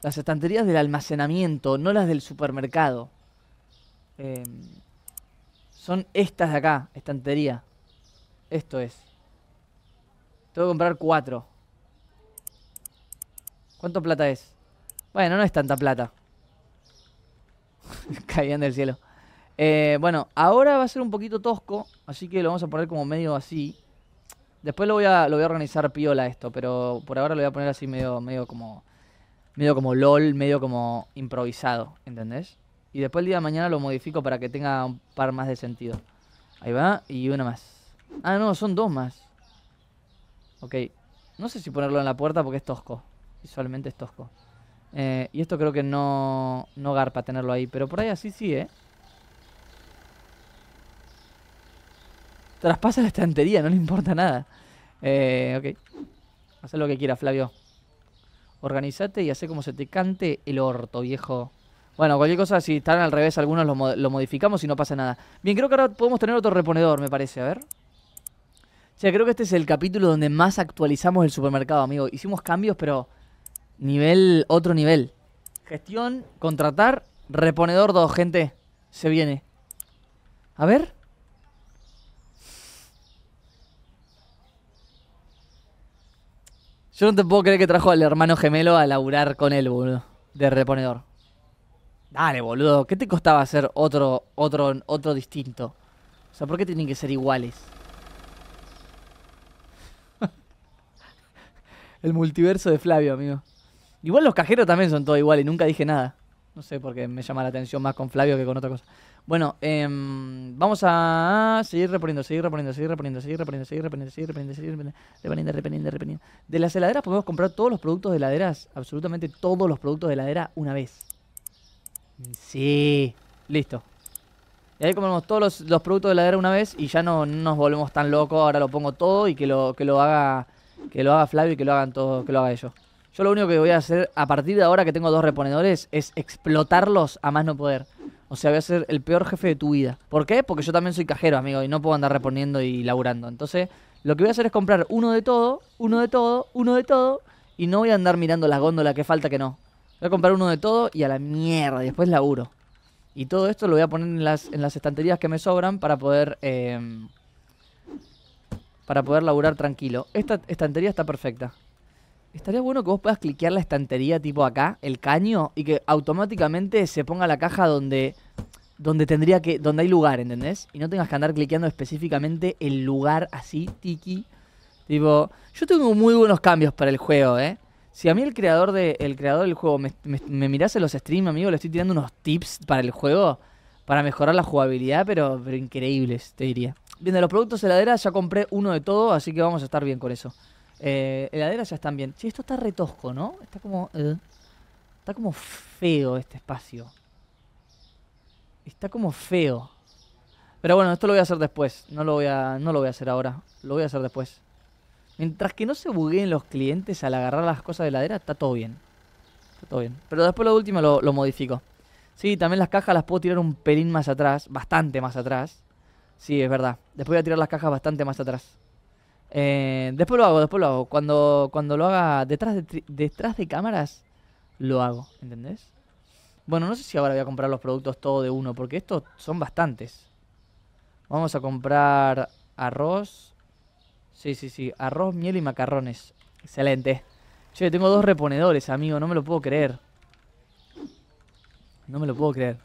Las estanterías del almacenamiento, no las del supermercado. Em, son estas de acá, estantería. Esto es. Tengo que comprar cuatro. ¿Cuánto plata es? Bueno, no es tanta plata. Caían del cielo. Eh, bueno, ahora va a ser un poquito tosco, así que lo vamos a poner como medio así. Después lo voy a, lo voy a organizar piola esto, pero por ahora lo voy a poner así medio, medio como. Medio como LOL, medio como improvisado, ¿entendés? Y después el día de mañana lo modifico para que tenga un par más de sentido. Ahí va, y una más. Ah, no, son dos más. Ok. No sé si ponerlo en la puerta porque es tosco. Visualmente es tosco. Eh, y esto creo que no, no garpa tenerlo ahí, pero por ahí así sí, ¿eh? Traspasa la estantería, no le importa nada. Eh, ok. Haz lo que quiera, Flavio. Organízate y hace como se te cante el orto, viejo. Bueno, cualquier cosa, si están al revés algunos, lo, lo, modificamos y no pasa nada. Bien, creo que ahora podemos tener otro reponedor, me parece. A ver. O sea, creo que este es el capítulo donde más actualizamos el supermercado, amigo. Hicimos cambios, pero Nivel, otro nivel. Gestión, contratar, reponedor 2, gente. Se viene. A ver. Yo no te puedo creer que trajo al hermano gemelo a laburar con él, boludo. De reponedor. Dale, boludo. ¿Qué te costaba hacer otro, otro, otro distinto? O sea, ¿por qué tienen que ser iguales? El multiverso de Flavio, amigo. Igual los cajeros también son todo igual y nunca dije nada. No sé por qué me llama la atención más con Flavio que con otra cosa. Bueno, em, vamos a seguir reponiendo, seguir reponiendo, seguir reponiendo, seguir reponiendo, seguir reponiendo, seguir reponiendo, seguir reponiendo, reponiendo, reponiendo, De las heladeras podemos comprar todos los productos de heladeras, absolutamente todos los productos de heladera una vez. Sí. Listo. Y ahí comemos todos los, productos de heladera una vez y ya no, nos volvemos tan locos. Ahora lo pongo todo y que lo, que lo haga que lo haga Flavio y que lo hagan todos, que lo haga ellos. Yo lo único que voy a hacer a partir de ahora que tengo dos reponedores es explotarlos a más no poder. O sea, voy a ser el peor jefe de tu vida. ¿Por qué? Porque yo también soy cajero, amigo, y no puedo andar reponiendo y laburando. Entonces, lo que voy a hacer es comprar uno de todo, uno de todo, uno de todo, y no voy a andar mirando la góndola que falta que no. Voy a comprar uno de todo y a la mierda, y después laburo. Y todo esto lo voy a poner en las, en las estanterías que me sobran para poder... Em, para poder laburar tranquilo. Esta estantería está perfecta. Estaría bueno que vos puedas cliquear la estantería tipo acá, el caño, y que automáticamente se ponga la caja donde, donde tendría que, donde hay lugar, ¿entendés? Y no tengas que andar cliqueando específicamente el lugar así, tiki. Tipo, yo tengo muy buenos cambios para el juego, ¿eh? Si a mí el creador, de, el creador del juego me, me, mirase los streams, amigo, le estoy tirando unos tips para el juego, para mejorar la jugabilidad, pero, pero increíbles, te diría. Bien, de los productos heladeras ya compré uno de todo, así que vamos a estar bien con eso. Eh, heladeras ya están bien. Sí, esto está retosco, ¿no? Está como... Eh, está como feo este espacio. Está como feo. Pero bueno, esto lo voy a hacer después. No lo voy a, no lo voy a hacer ahora. Lo voy a hacer después. Mientras que no se bugueen los clientes al agarrar las cosas de heladera, está todo bien. Está todo bien. Pero después lo último lo, lo modifico. Sí, también las cajas las puedo tirar un pelín más atrás. Bastante más atrás. Sí, es verdad. Después voy a tirar las cajas bastante más atrás. Eh, después lo hago, después lo hago. Cuando, cuando lo haga detrás de, detrás de cámaras, lo hago, ¿entendés? Bueno, no sé si ahora voy a comprar los productos todo de uno, porque estos son bastantes. Vamos a comprar arroz. Sí, sí, sí. Arroz, miel y macarrones. Excelente. Che, tengo dos reponedores, amigo. No me lo puedo creer. No me lo puedo creer.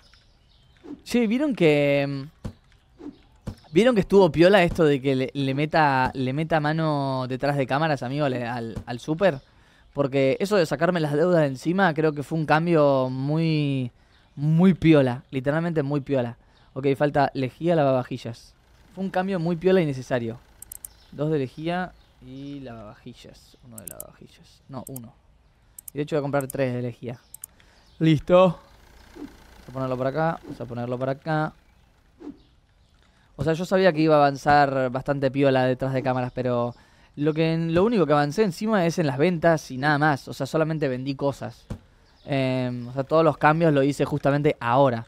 Che, ¿vieron que mm, ¿Vieron que estuvo piola esto de que le, meta, le meta mano detrás de cámaras, amigo, al, súper? Porque eso de sacarme las deudas de encima creo que fue un cambio muy, muy piola, literalmente muy piola. Ok, falta lejía, lavavajillas. Fue un cambio muy piola y necesario. Dos de lejía y lavavajillas. Uno de lavavajillas. No, uno. Y de hecho voy a comprar tres de lejía. Listo. Vamos a ponerlo por acá, vamos a ponerlo por acá. O sea, yo sabía que iba a avanzar bastante piola detrás de cámaras, pero lo, que, lo único que avancé encima es en las ventas y nada más. O sea, solamente vendí cosas. Em, o sea, todos los cambios lo hice justamente ahora.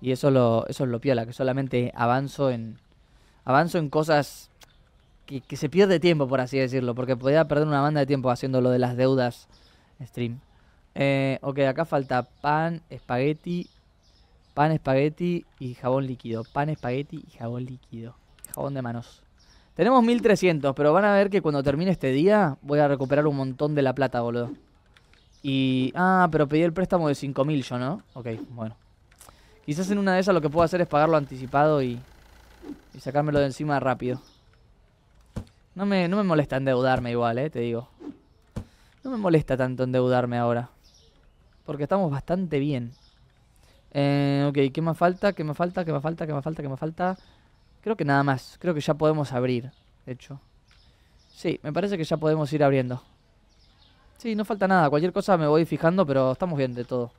Y eso, lo, eso es lo piola, que solamente avanzo en, avanzo en cosas que, se pierde tiempo, por así decirlo. Porque podía perder una banda de tiempo haciendo lo de las deudas stream. Eh, ok, acá falta pan, espagueti, Pan, espagueti y jabón líquido. Pan, espagueti y jabón líquido. Jabón de manos. Tenemos 1300, pero van a ver que cuando termine este día voy a recuperar un montón de la plata, boludo. Y... Ah, pero pedí el préstamo de 5000 yo, ¿no? Ok, bueno. Quizás en una de esas lo que puedo hacer es pagarlo anticipado y... Y sacármelo de encima rápido. No me, no me molesta endeudarme igual, eh, te digo. No me molesta tanto endeudarme ahora. Porque estamos bastante bien. Eh, ok, ¿qué más falta? ¿Qué más falta? ¿Qué más falta? ¿Qué más falta? ¿Qué más falta? Creo que nada más. Creo que ya podemos abrir, de hecho. Sí, me parece que ya podemos ir abriendo. Sí, no falta nada. Cualquier cosa me voy fijando, pero estamos bien de todo.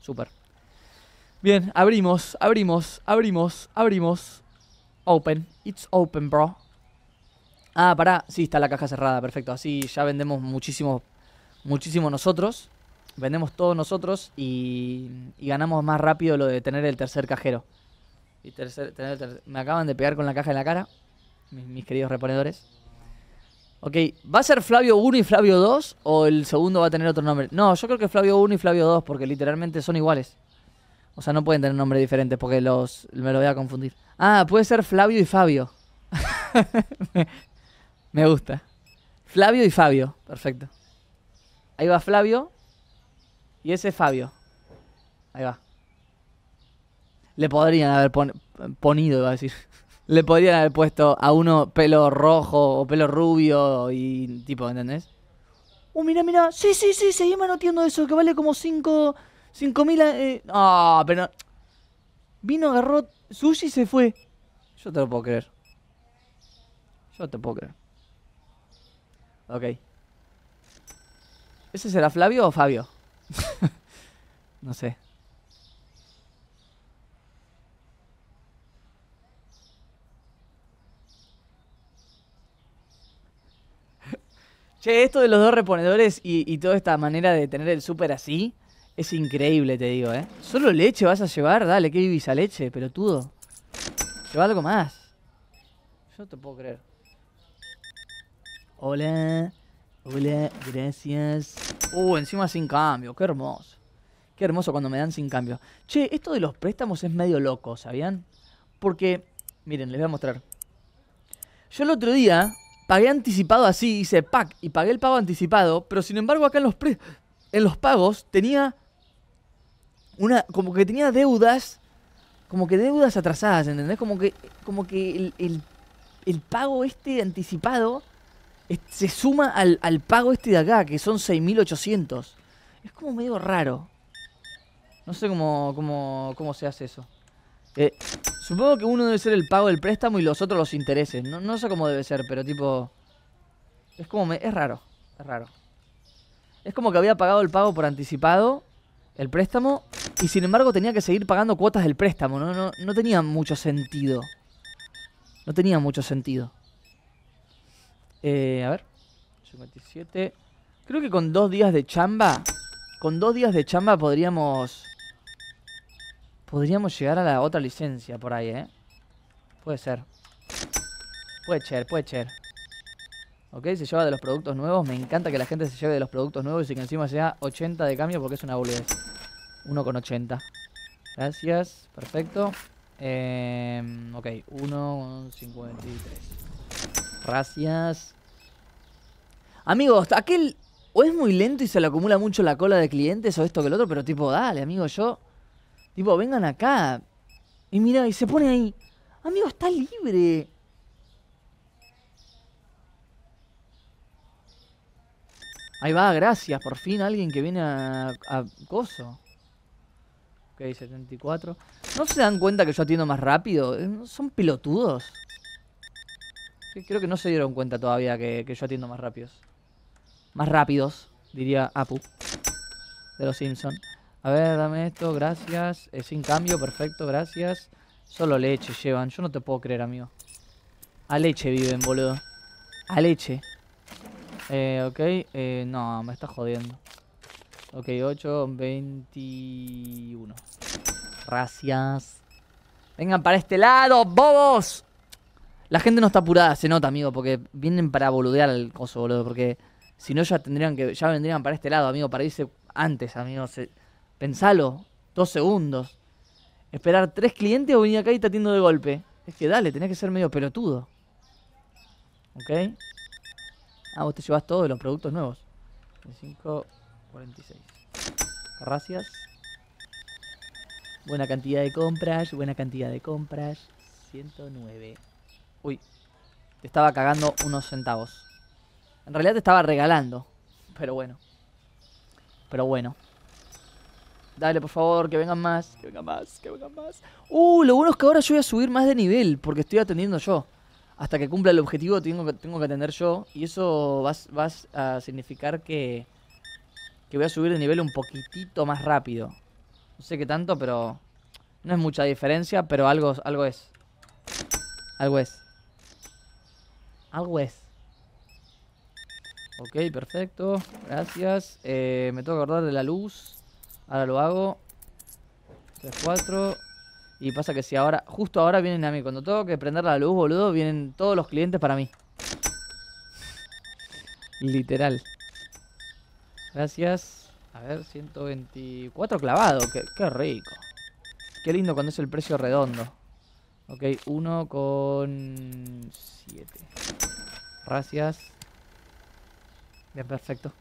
Súper. Bien, abrimos, abrimos, abrimos, abrimos. Open. It's open, bro. Ah, pará. Sí, está la caja cerrada. Perfecto. Así ya vendemos muchísimo, muchísimo nosotros vendemos todos nosotros y, ganamos más rápido lo de tener el tercer cajero. me acaban de pegar con la caja en la cara, mis, queridos reponedores. Ok, ¿va a ser Flavio 1 y Flavio 2 o el segundo va a tener otro nombre? No, yo creo que Flavio 1 y Flavio 2 porque literalmente son iguales. O sea, no pueden tener nombres diferentes porque los me lo voy a confundir. Ah, puede ser Flavio y Fabio. me gusta. Flavio y Fabio, perfecto. Ahí va Flavio y ese es Fabio. Ahí va. Le podrían haber ponido, iba a decir. Le podrían haber puesto a uno pelo rojo o pelo rubio y tipo, ¿entendés? Uh, mira, mira. Sí, sí, sí, seguí manoteando eso que vale como 5 cinco, mil. Eh. Ah, pero. Vino, agarró sushi y se fue. Yo te lo puedo creer. Yo te puedo creer. Ok. ¿Ese será Flavio o Fabio? no sé. Che, esto de los dos reponedores y, toda esta manera de tener el súper así es increíble, te digo, ¿eh? Solo leche vas a llevar, dale, qué vivís a leche, pelotudo. Lleva algo más. Yo no te puedo creer. Hola. Hola, gracias. Uh, encima sin cambio, qué hermoso. Qué hermoso cuando me dan sin cambio. Che, esto de los préstamos es medio loco, ¿sabían? Porque, miren, les voy a mostrar. Yo el otro día pagué anticipado así, hice pack y pagué el pago anticipado, pero sin embargo acá en los, en los pagos tenía una, como que tenía deudas, como que deudas atrasadas, ¿entendés? Como que, como que el, el pago este anticipado se suma al, pago este de acá, que son 6.800. Es como medio raro. No sé cómo, cómo, se hace eso. Eh, supongo que uno debe ser el pago del préstamo y los otros los intereses. No, sé cómo debe ser, pero tipo... Es como... es raro. Es raro. Es como que había pagado el pago por anticipado, el préstamo, y sin embargo tenía que seguir pagando cuotas del préstamo. no tenía mucho sentido. No tenía mucho sentido. Eh, a ver. 57. Creo que con dos días de chamba. Con dos días de chamba podríamos. Podríamos llegar a la otra licencia por ahí, ¿eh? Puede ser. Puede ser, puede ser. Ok, se lleva de los productos nuevos. Me encanta que la gente se lleve de los productos nuevos y que encima sea 80 de cambio porque es una con 1,80. Gracias, perfecto. Eh, ok, 1,53. Gracias. Amigos, aquel o es muy lento y se le acumula mucho la cola de clientes o esto que el otro, pero tipo, dale, amigo, yo. Tipo, vengan acá. Y mira, y se pone ahí. Amigo, está libre. Ahí va, gracias. Por fin alguien que viene a, a coso. Ok, 74. ¿No se dan cuenta que yo atiendo más rápido? Eh, son pelotudos. Creo que no se dieron cuenta todavía que, yo atiendo más rápidos. Más rápidos, diría Apu. De los Simpson. A ver, dame esto, gracias. Eh, sin cambio, perfecto, gracias. Solo leche llevan. Yo no te puedo creer, amigo. A leche viven, boludo. A leche. Eh, ok. Eh, no, me está jodiendo. Ok, 8, 21. Gracias. Vengan para este lado, bobos. La gente no está apurada, se nota, amigo, porque vienen para boludear al coso, boludo, porque si no ya tendrían que, ya vendrían para este lado, amigo, para irse antes, amigo. pensalo, dos segundos. Esperar tres clientes o venir acá y te atiendo de golpe. Es que dale, tenés que ser medio pelotudo. ¿Ok? Ah, vos te llevas todos los productos nuevos. 546, Gracias. Buena cantidad de compras, buena cantidad de compras. 109. Uy, te estaba cagando unos centavos. En realidad te estaba regalando, pero bueno. Pero bueno. Dale, por favor, que vengan más, que vengan más, que vengan más. Uh, lo bueno es que ahora yo voy a subir más de nivel, porque estoy atendiendo yo. Hasta que cumpla el objetivo tengo que, tengo que atender yo, y eso va, va a significar que, que voy a subir de nivel un poquitito más rápido. No sé qué tanto, pero no es mucha diferencia, pero algo, algo es. Algo es. Algo es Ok, perfecto. Gracias. Eh, me tengo que acordar de la luz. Ahora lo hago. 3, 4. Y pasa que si ahora... Justo ahora vienen a mí. Cuando tengo que prender la luz, boludo, vienen todos los clientes para mí. Literal. Gracias. A ver, 124 clavado. qué rico. Qué lindo cuando es el precio redondo. Ok, 1 con 7. Gracias. Bien, perfecto.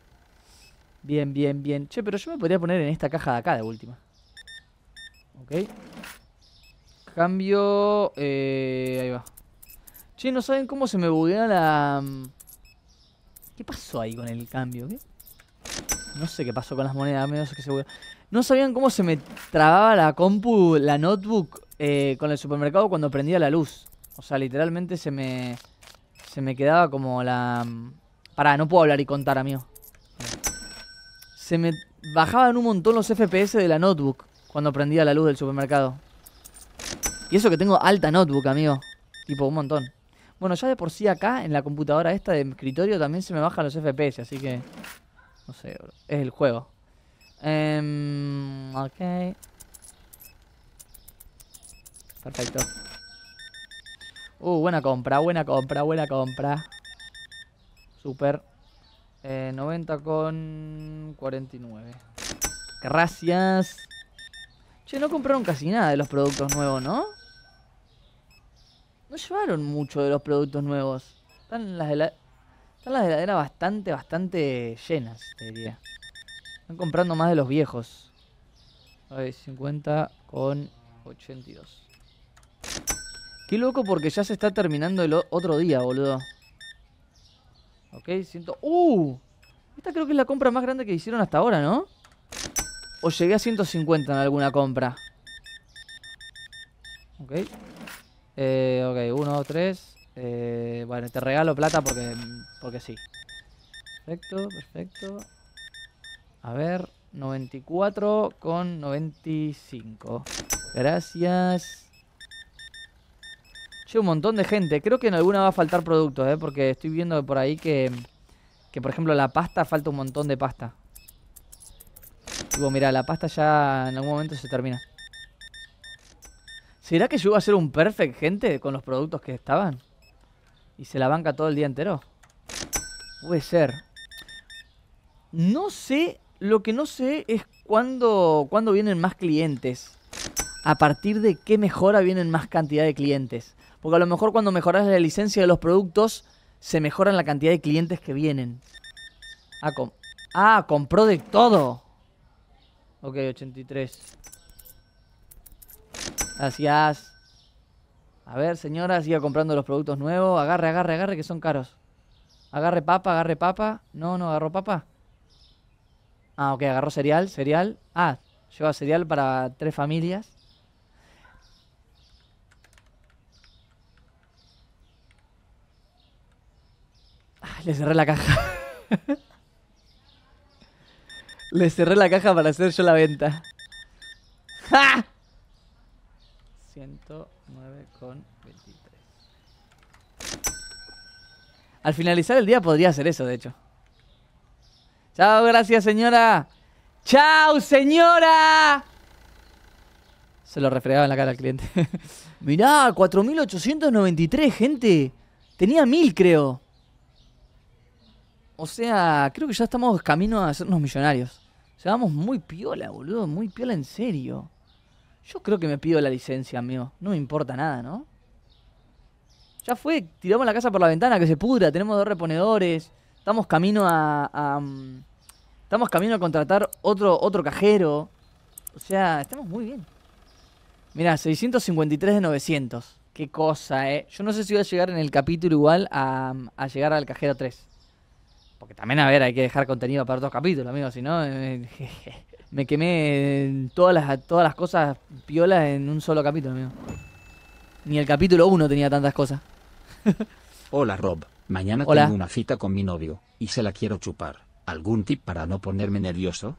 Bien, bien, bien. Che, pero yo me podría poner en esta caja de acá de última. Ok. Cambio... Eh, ahí va. Che, no saben cómo se me buguea la... Mm, ¿Qué pasó ahí con el cambio? No sé qué pasó con las monedas, menos que se No sabían cómo se me trababa la compu, la notebook eh, con el supermercado cuando prendía la luz. O sea, literalmente se me, se me quedaba como la... Mm, pará, no puedo hablar y contar, amigo. Se me bajaban un montón los FPS de la notebook cuando prendía la luz del supermercado. Y eso que tengo alta notebook, amigo. Tipo, un montón. Bueno, ya de por sí acá, en la computadora esta de escritorio, también se me bajan los FPS, así que... No sé, Es el juego. Em, ok. Perfecto. Uh, buena compra, buena compra, buena compra. Super. 90 eh, con 49. Gracias. Che, no compraron casi nada de los productos nuevos, ¿no? No llevaron mucho de los productos nuevos. Están las de la... Están heladeras bastante, bastante llenas, te diría. Están comprando más de los viejos. Ay, 50 con 82. Qué loco porque ya se está terminando el otro día, boludo. Ok, siento... ¡Uh! Esta creo que es la compra más grande que hicieron hasta ahora, ¿no? O llegué a 150 en alguna compra. Ok. Eh, ok, 1, 2, 3. bueno, te regalo plata porque, porque sí. Perfecto, perfecto. A ver, 94 con 95. Gracias. Llevo un montón de gente. Creo que en alguna va a faltar productos, ¿eh? Porque estoy viendo por ahí que... por ejemplo, la pasta, falta un montón de pasta. Digo, mira, la pasta ya en algún momento se termina. ¿Será que yo iba a ser un perfect, gente, con los productos que estaban? Y se la banca todo el día entero. Puede ser. No sé, lo que no sé es cuándo, cuándo vienen más clientes. A partir de qué mejora vienen más cantidad de clientes. Porque a lo mejor cuando mejoras la licencia de los productos, se mejora la cantidad de clientes que vienen. Ah, ah compró de todo. Ok, 83. Gracias. A ver, señora, siga comprando los productos nuevos. Agarre, agarre, agarre, que son caros. Agarre papa, agarre papa. No, no, agarró papa. Ah, ok, agarró cereal, cereal. Ah, lleva cereal para tres familias. Ah, le cerré la caja. le cerré la caja para hacer yo la venta. 109,23. Al finalizar el día podría hacer eso, de hecho. Chao, gracias, señora. ¡Chao, señora! Se lo refregaba en la cara al cliente. Mirá, 4.893, gente. Tenía 1.000, creo. O sea, creo que ya estamos camino a hacernos millonarios. O sea, vamos muy piola, boludo, muy piola en serio. Yo creo que me pido la licencia, amigo. No me importa nada, ¿no? Ya fue, tiramos la casa por la ventana, que se pudra, tenemos dos reponedores, estamos camino a... Mm, estamos camino a contratar otro, otro cajero. O sea, estamos muy bien. Mirá, 653 de 900. Qué cosa, eh. Yo no sé si voy a llegar en el capítulo igual a llegar al cajero 3. Porque también, a ver, hay que dejar contenido para dos capítulos, amigo. si no, eh, me quemé todas las, todas las cosas piolas en un solo capítulo, amigo. Ni el capítulo uno tenía tantas cosas. Hola, Rob. Mañana tengo una cita con mi novio y se la quiero chupar. ¿Algún tip para no ponerme nervioso?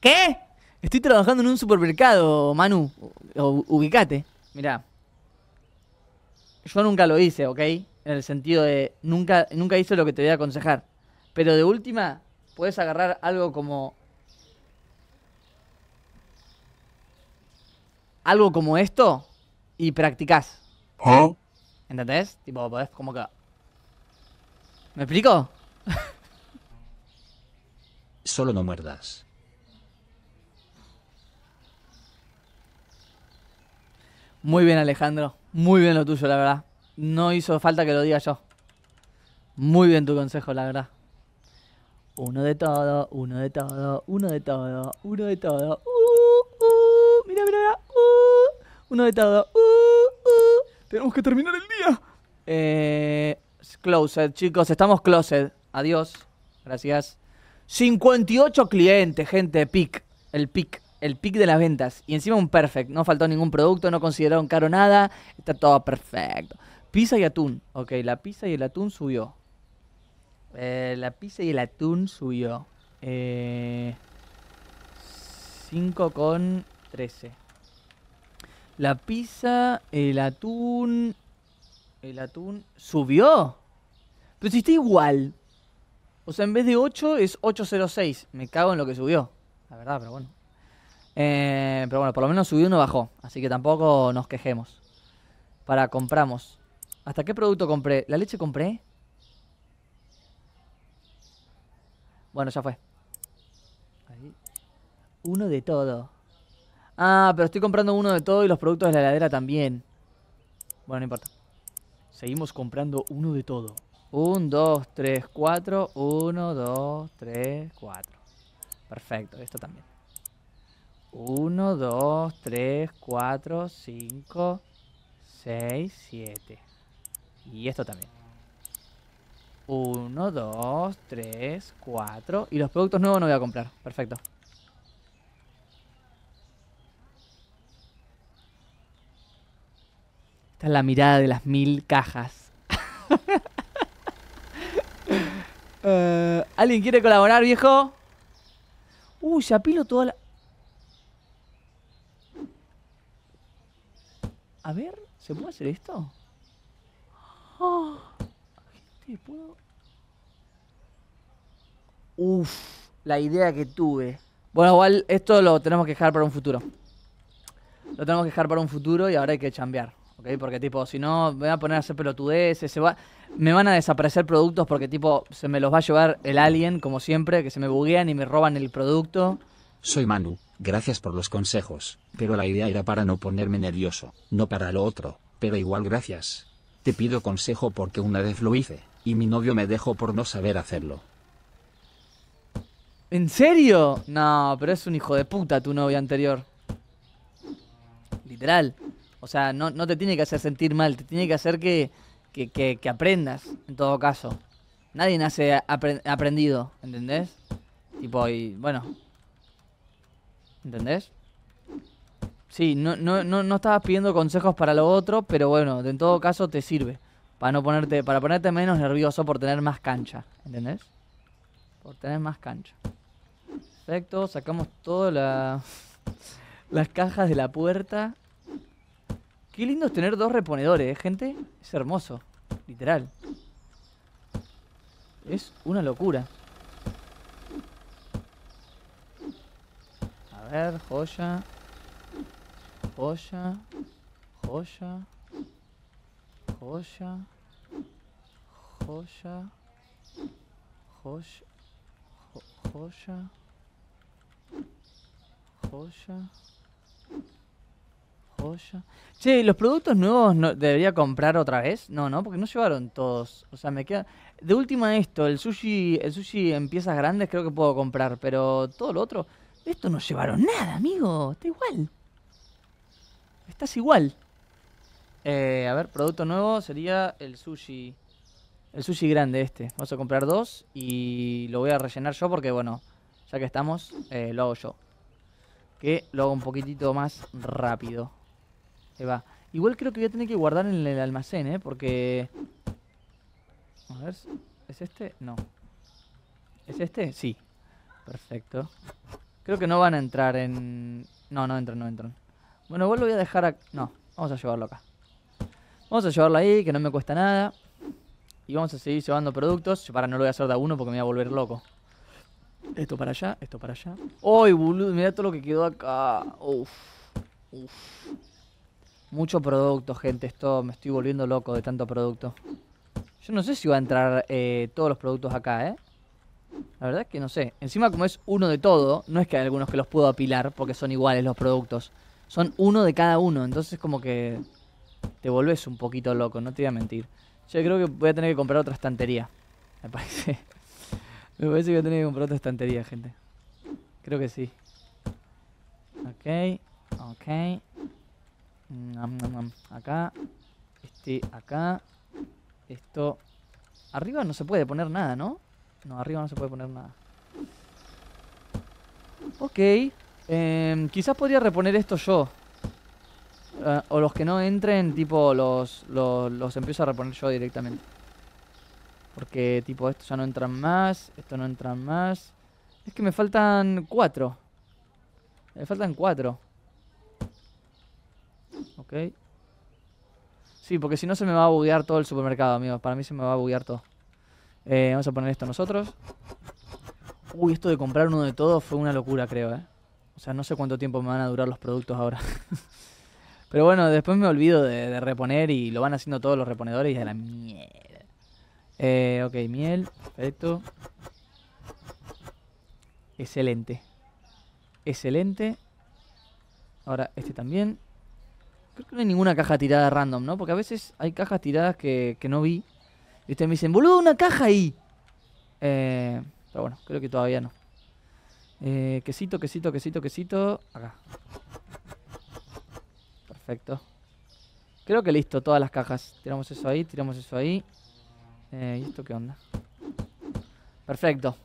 ¿Qué? Estoy trabajando en un supermercado, Manu. ubicate. Mirá. Yo nunca lo hice, ¿ok? en el sentido de nunca, nunca hice lo que te voy a aconsejar. Pero de última, puedes agarrar algo como. Algo como esto y practicás. ¿Ah? ¿Entendés? Tipo, como que. ¿Me explico? Solo no muerdas. Muy bien, Alejandro. Muy bien lo tuyo, la verdad. No hizo falta que lo diga yo. Muy bien tu consejo, la verdad. Uno de todo, uno de todo, uno de todo, uno de todo. Uh, mira, uh. mira, mira. Uh, uno de todo. Uh, uh. Tenemos que terminar el día. Eh, closed, chicos, estamos closed. Adiós. Gracias. 58 clientes, gente, pic. El pic el pic de las ventas. Y encima un perfect. No faltó ningún producto, no consideraron caro nada. Está todo perfecto. Pizza y atún. Ok, la pizza y el atún subió. Eh, la pizza y el atún subió. Eh, 5 con 13. La pizza, el atún... El atún subió. Pero si está igual. O sea, en vez de 8 es 806. Me cago en lo que subió. La verdad, pero bueno. Eh, pero bueno, por lo menos subió no bajó. Así que tampoco nos quejemos. Para compramos. ¿Hasta qué producto compré? ¿La leche compré? Bueno, ya fue. Ahí. Uno de todo. Ah, pero estoy comprando uno de todo y los productos de la heladera también. Bueno, no importa. Seguimos comprando uno de todo. Un, dos, tres, cuatro. Uno, dos, tres, cuatro. Perfecto, esto también. Uno, dos, tres, cuatro, cinco, seis, siete. Y esto también. Uno, dos, tres, cuatro. Y los productos nuevos no voy a comprar. Perfecto. Esta es la mirada de las mil cajas. Eh, ¿Alguien quiere colaborar, viejo? Uy, ya pilo toda la... A ver, ¿se puede hacer esto? Oh, Uf, la idea que tuve. Bueno, igual esto lo tenemos que dejar para un futuro. Lo tenemos que dejar para un futuro y ahora hay que chambear. ¿Ok? Porque tipo, si no, me voy a poner a hacer pelotudeces, se va... Me van a desaparecer productos porque tipo, se me los va a llevar el alien, como siempre, que se me buguean y me roban el producto. Soy Manu, gracias por los consejos, pero la idea era para no ponerme nervioso, no para lo otro, pero igual gracias. Te pido consejo porque una vez lo hice, y mi novio me dejó por no saber hacerlo. ¿En serio? No, pero es un hijo de puta tu novio anterior. Literal. O sea, no, te tiene que hacer sentir mal, te tiene que hacer que, que, aprendas, en todo caso. Nadie nace aprendido, ¿entendés? Y y bueno. ¿Entendés? Sí, no, no, estabas pidiendo consejos para lo otro, pero bueno, en todo caso te sirve. Para no ponerte, para ponerte menos nervioso por tener más cancha, ¿entendés? Por tener más cancha. Perfecto, sacamos todas las cajas de la puerta. Qué lindo es tener dos reponedores, ¿eh, gente. Es hermoso, literal. Es una locura. A ver, joya joya, joya, joya, joya, joya, joya, joya, joya. Che, ¿los productos nuevos debería comprar otra vez? No, no, porque no llevaron todos. O sea, me queda... De última esto, el sushi, el sushi en piezas grandes creo que puedo comprar, pero todo lo otro... Esto no llevaron nada, amigo. Está igual. Estás igual. Eh, a ver, producto nuevo sería el sushi. El sushi grande este. Vamos a comprar dos y lo voy a rellenar yo porque, bueno, ya que estamos, eh, lo hago yo. Que lo hago un poquitito más rápido. Se va. Igual creo que voy a tener que guardar en el almacén, ¿eh? Porque... A ver, ¿es este? No. ¿Es este? Sí. Perfecto. Creo que no van a entrar en... No, no entran, no entran. Bueno, igual lo voy a dejar acá. No, vamos a llevarlo acá. Vamos a llevarlo ahí, que no me cuesta nada. Y vamos a seguir llevando productos. Yo Para, no lo voy a hacer de a uno porque me voy a volver loco. Esto para allá, esto para allá. ¡Ay, boludo! Mira todo lo que quedó acá. Uf. Uf. Mucho producto, gente. Esto me estoy volviendo loco de tanto producto. Yo no sé si va a entrar eh, todos los productos acá, ¿eh? La verdad es que no sé. Encima, como es uno de todo, no es que hay algunos que los puedo apilar porque son iguales los productos son uno de cada uno, entonces como que te volvés un poquito loco, no te voy a mentir. Yo creo que voy a tener que comprar otra estantería, me parece. me parece que voy a tener que comprar otra estantería, gente. Creo que sí. Ok, ok. Acá, este acá, esto... Arriba no se puede poner nada, ¿no? No, arriba no se puede poner nada. Ok. Em, quizás podría reponer esto yo. Eh, o los que no entren, tipo, los, empiezo a reponer yo directamente. Porque, tipo, esto ya no entran más, esto no entran más. Es que me faltan cuatro. Me faltan cuatro. Ok. Sí, porque si no se me va a buguear todo el supermercado, amigos. Para mí se me va a buguear todo. Eh, vamos a poner esto nosotros. Uy, esto de comprar uno de todos fue una locura, creo, eh. O sea, no sé cuánto tiempo me van a durar los productos ahora. Pero bueno, después me olvido de, reponer y lo van haciendo todos los reponedores y de la mierda Eh, ok, miel, perfecto. Excelente. Excelente. Ahora, este también. Creo que no hay ninguna caja tirada random, ¿no? Porque a veces hay cajas tiradas que, no vi. Y ustedes me dicen, boludo, una caja ahí. Eh, pero bueno, creo que todavía no. Eh, quesito, quesito, quesito, quesito. Acá. Perfecto. Creo que listo, todas las cajas. Tiramos eso ahí, tiramos eso ahí. Eh, ¿Y esto qué onda? Perfecto.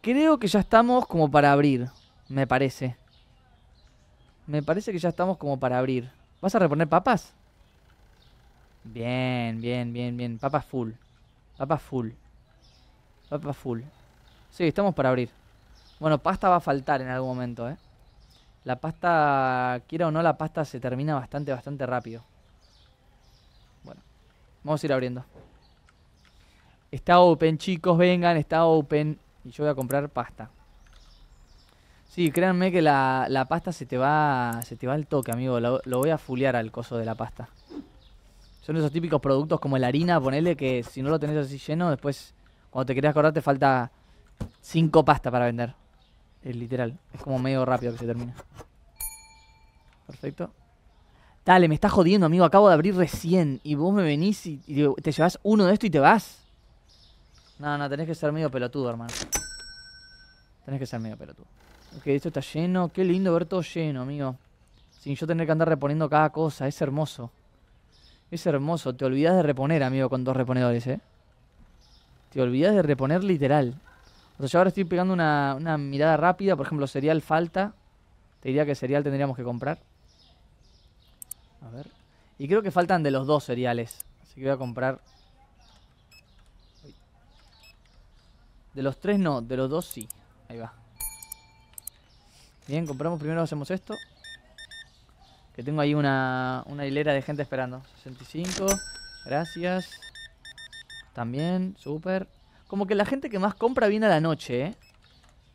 Creo que ya estamos como para abrir, me parece. Me parece que ya estamos como para abrir. ¿Vas a reponer papas? Bien, bien, bien, bien. Papas full. Papas full. Papas full. Sí, estamos para abrir. Bueno, pasta va a faltar en algún momento, ¿eh? La pasta, quiera o no, la pasta se termina bastante, bastante rápido. Bueno, vamos a ir abriendo. Está open, chicos, vengan, está open. Y yo voy a comprar pasta. Sí, créanme que la, pasta se te va se te va al toque, amigo. Lo, voy a fulear al coso de la pasta. Son esos típicos productos como la harina, ponele, que si no lo tenés así lleno, después, cuando te querés acordar, te falta cinco pasta para vender. Es literal. Es como medio rápido que se termina. Perfecto. Dale, me estás jodiendo, amigo. Acabo de abrir recién. Y vos me venís y, te llevas uno de esto y te vas. No, no, tenés que ser medio pelotudo, hermano. Tenés que ser medio pelotudo. Ok, esto está lleno. Qué lindo ver todo lleno, amigo. Sin yo tener que andar reponiendo cada cosa. Es hermoso. Es hermoso. Te olvidas de reponer, amigo, con dos reponedores, eh. Te olvidas de reponer literal. O yo ahora estoy pegando una, mirada rápida, por ejemplo, cereal falta. Te diría que cereal tendríamos que comprar. A ver. Y creo que faltan de los dos cereales. Así que voy a comprar... De los tres no, de los dos sí. Ahí va. Bien, compramos primero, hacemos esto. Que tengo ahí una, una hilera de gente esperando. 65, gracias. También, súper. Como que la gente que más compra viene a la noche, ¿eh?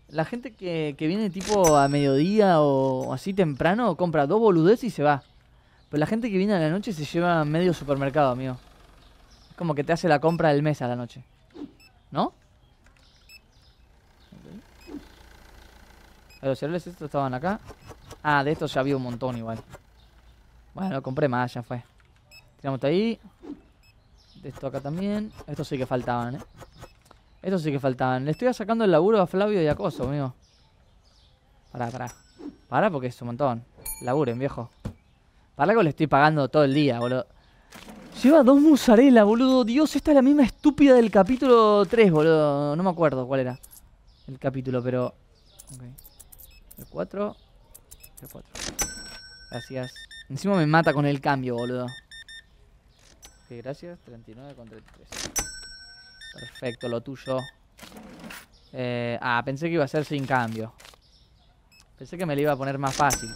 La gente que, viene tipo a mediodía o así temprano compra dos boludeces y se va. Pero la gente que viene a la noche se lleva medio supermercado, amigo. Es como que te hace la compra del mes a la noche. ¿No? ver, Los cereales estos estaban acá. Ah, de estos ya había un montón igual. Bueno, compré más, ya fue. Tiramos de ahí. De esto acá también. Estos sí que faltaban, ¿eh? eso sí que faltaban. Le estoy sacando el laburo a Flavio y a Coso, amigo. Pará, pará. Pará porque es un montón. Laburen, viejo. Para que le estoy pagando todo el día, boludo. Lleva dos musarela, boludo. Dios, esta es la misma estúpida del capítulo 3, boludo. No me acuerdo cuál era el capítulo, pero... El 4. El 4. Gracias. Encima me mata con el cambio, boludo. Ok, gracias. 39 con 33. Perfecto, lo tuyo. Eh, ah, pensé que iba a ser sin cambio. Pensé que me lo iba a poner más fácil.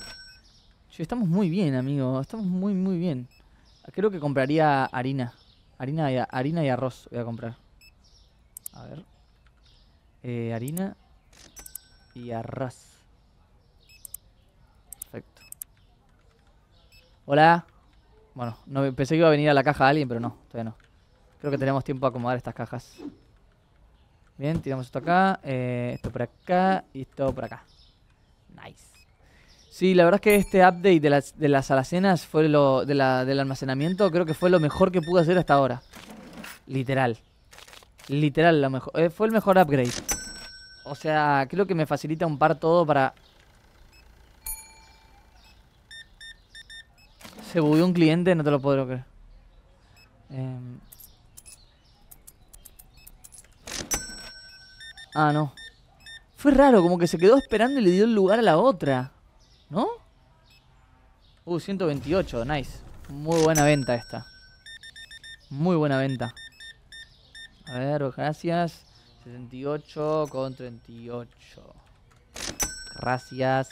estamos muy bien, amigo. Estamos muy, muy bien. Creo que compraría harina. Harina y, harina y arroz voy a comprar. A ver. Eh, harina y arroz. Perfecto. Hola. Bueno, pensé que iba a venir a la caja alguien, pero no, todavía no. Creo que tenemos tiempo a acomodar estas cajas. Bien, tiramos esto acá, eh, esto por acá y esto por acá. Nice. Sí, la verdad es que este update de las, alacenas fue lo, del almacenamiento, creo que fue lo mejor que pude hacer hasta ahora. Literal. Literal, lo mejor, eh, fue el mejor upgrade. O sea, creo que me facilita un par todo para... Se bugueó un cliente, no te lo puedo creer. Eh... Ah, no. Fue raro, como que se quedó esperando y le dio el lugar a la otra. ¿No? Uh, 128, nice. Muy buena venta esta. Muy buena venta. A ver, gracias. 78 con 38. Gracias.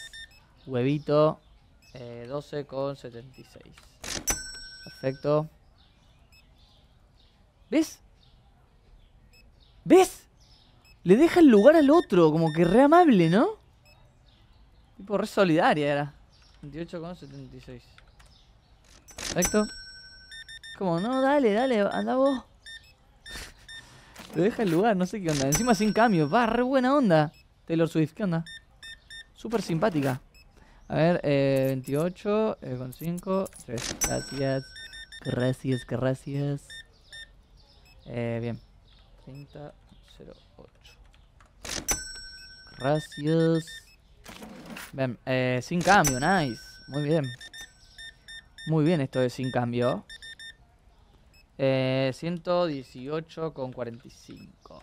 Huevito. 12 eh, con 76. Perfecto. ¿Ves? ¿Ves? Le deja el lugar al otro, como que re amable, ¿no? Tipo re solidaria era. 28,76. Perfecto. Como, no, dale, dale, anda vos. Le deja el lugar, no sé qué onda. Encima sin cambio, va, re buena onda. Taylor Swift, ¿qué onda? Súper simpática. A ver, eh, 28, eh, con 5, Gracias. Gracias, gracias. Eh, bien. 30, Gracias. Eh, sin cambio, nice. Muy bien. Muy bien esto de sin cambio. 118,45. Eh,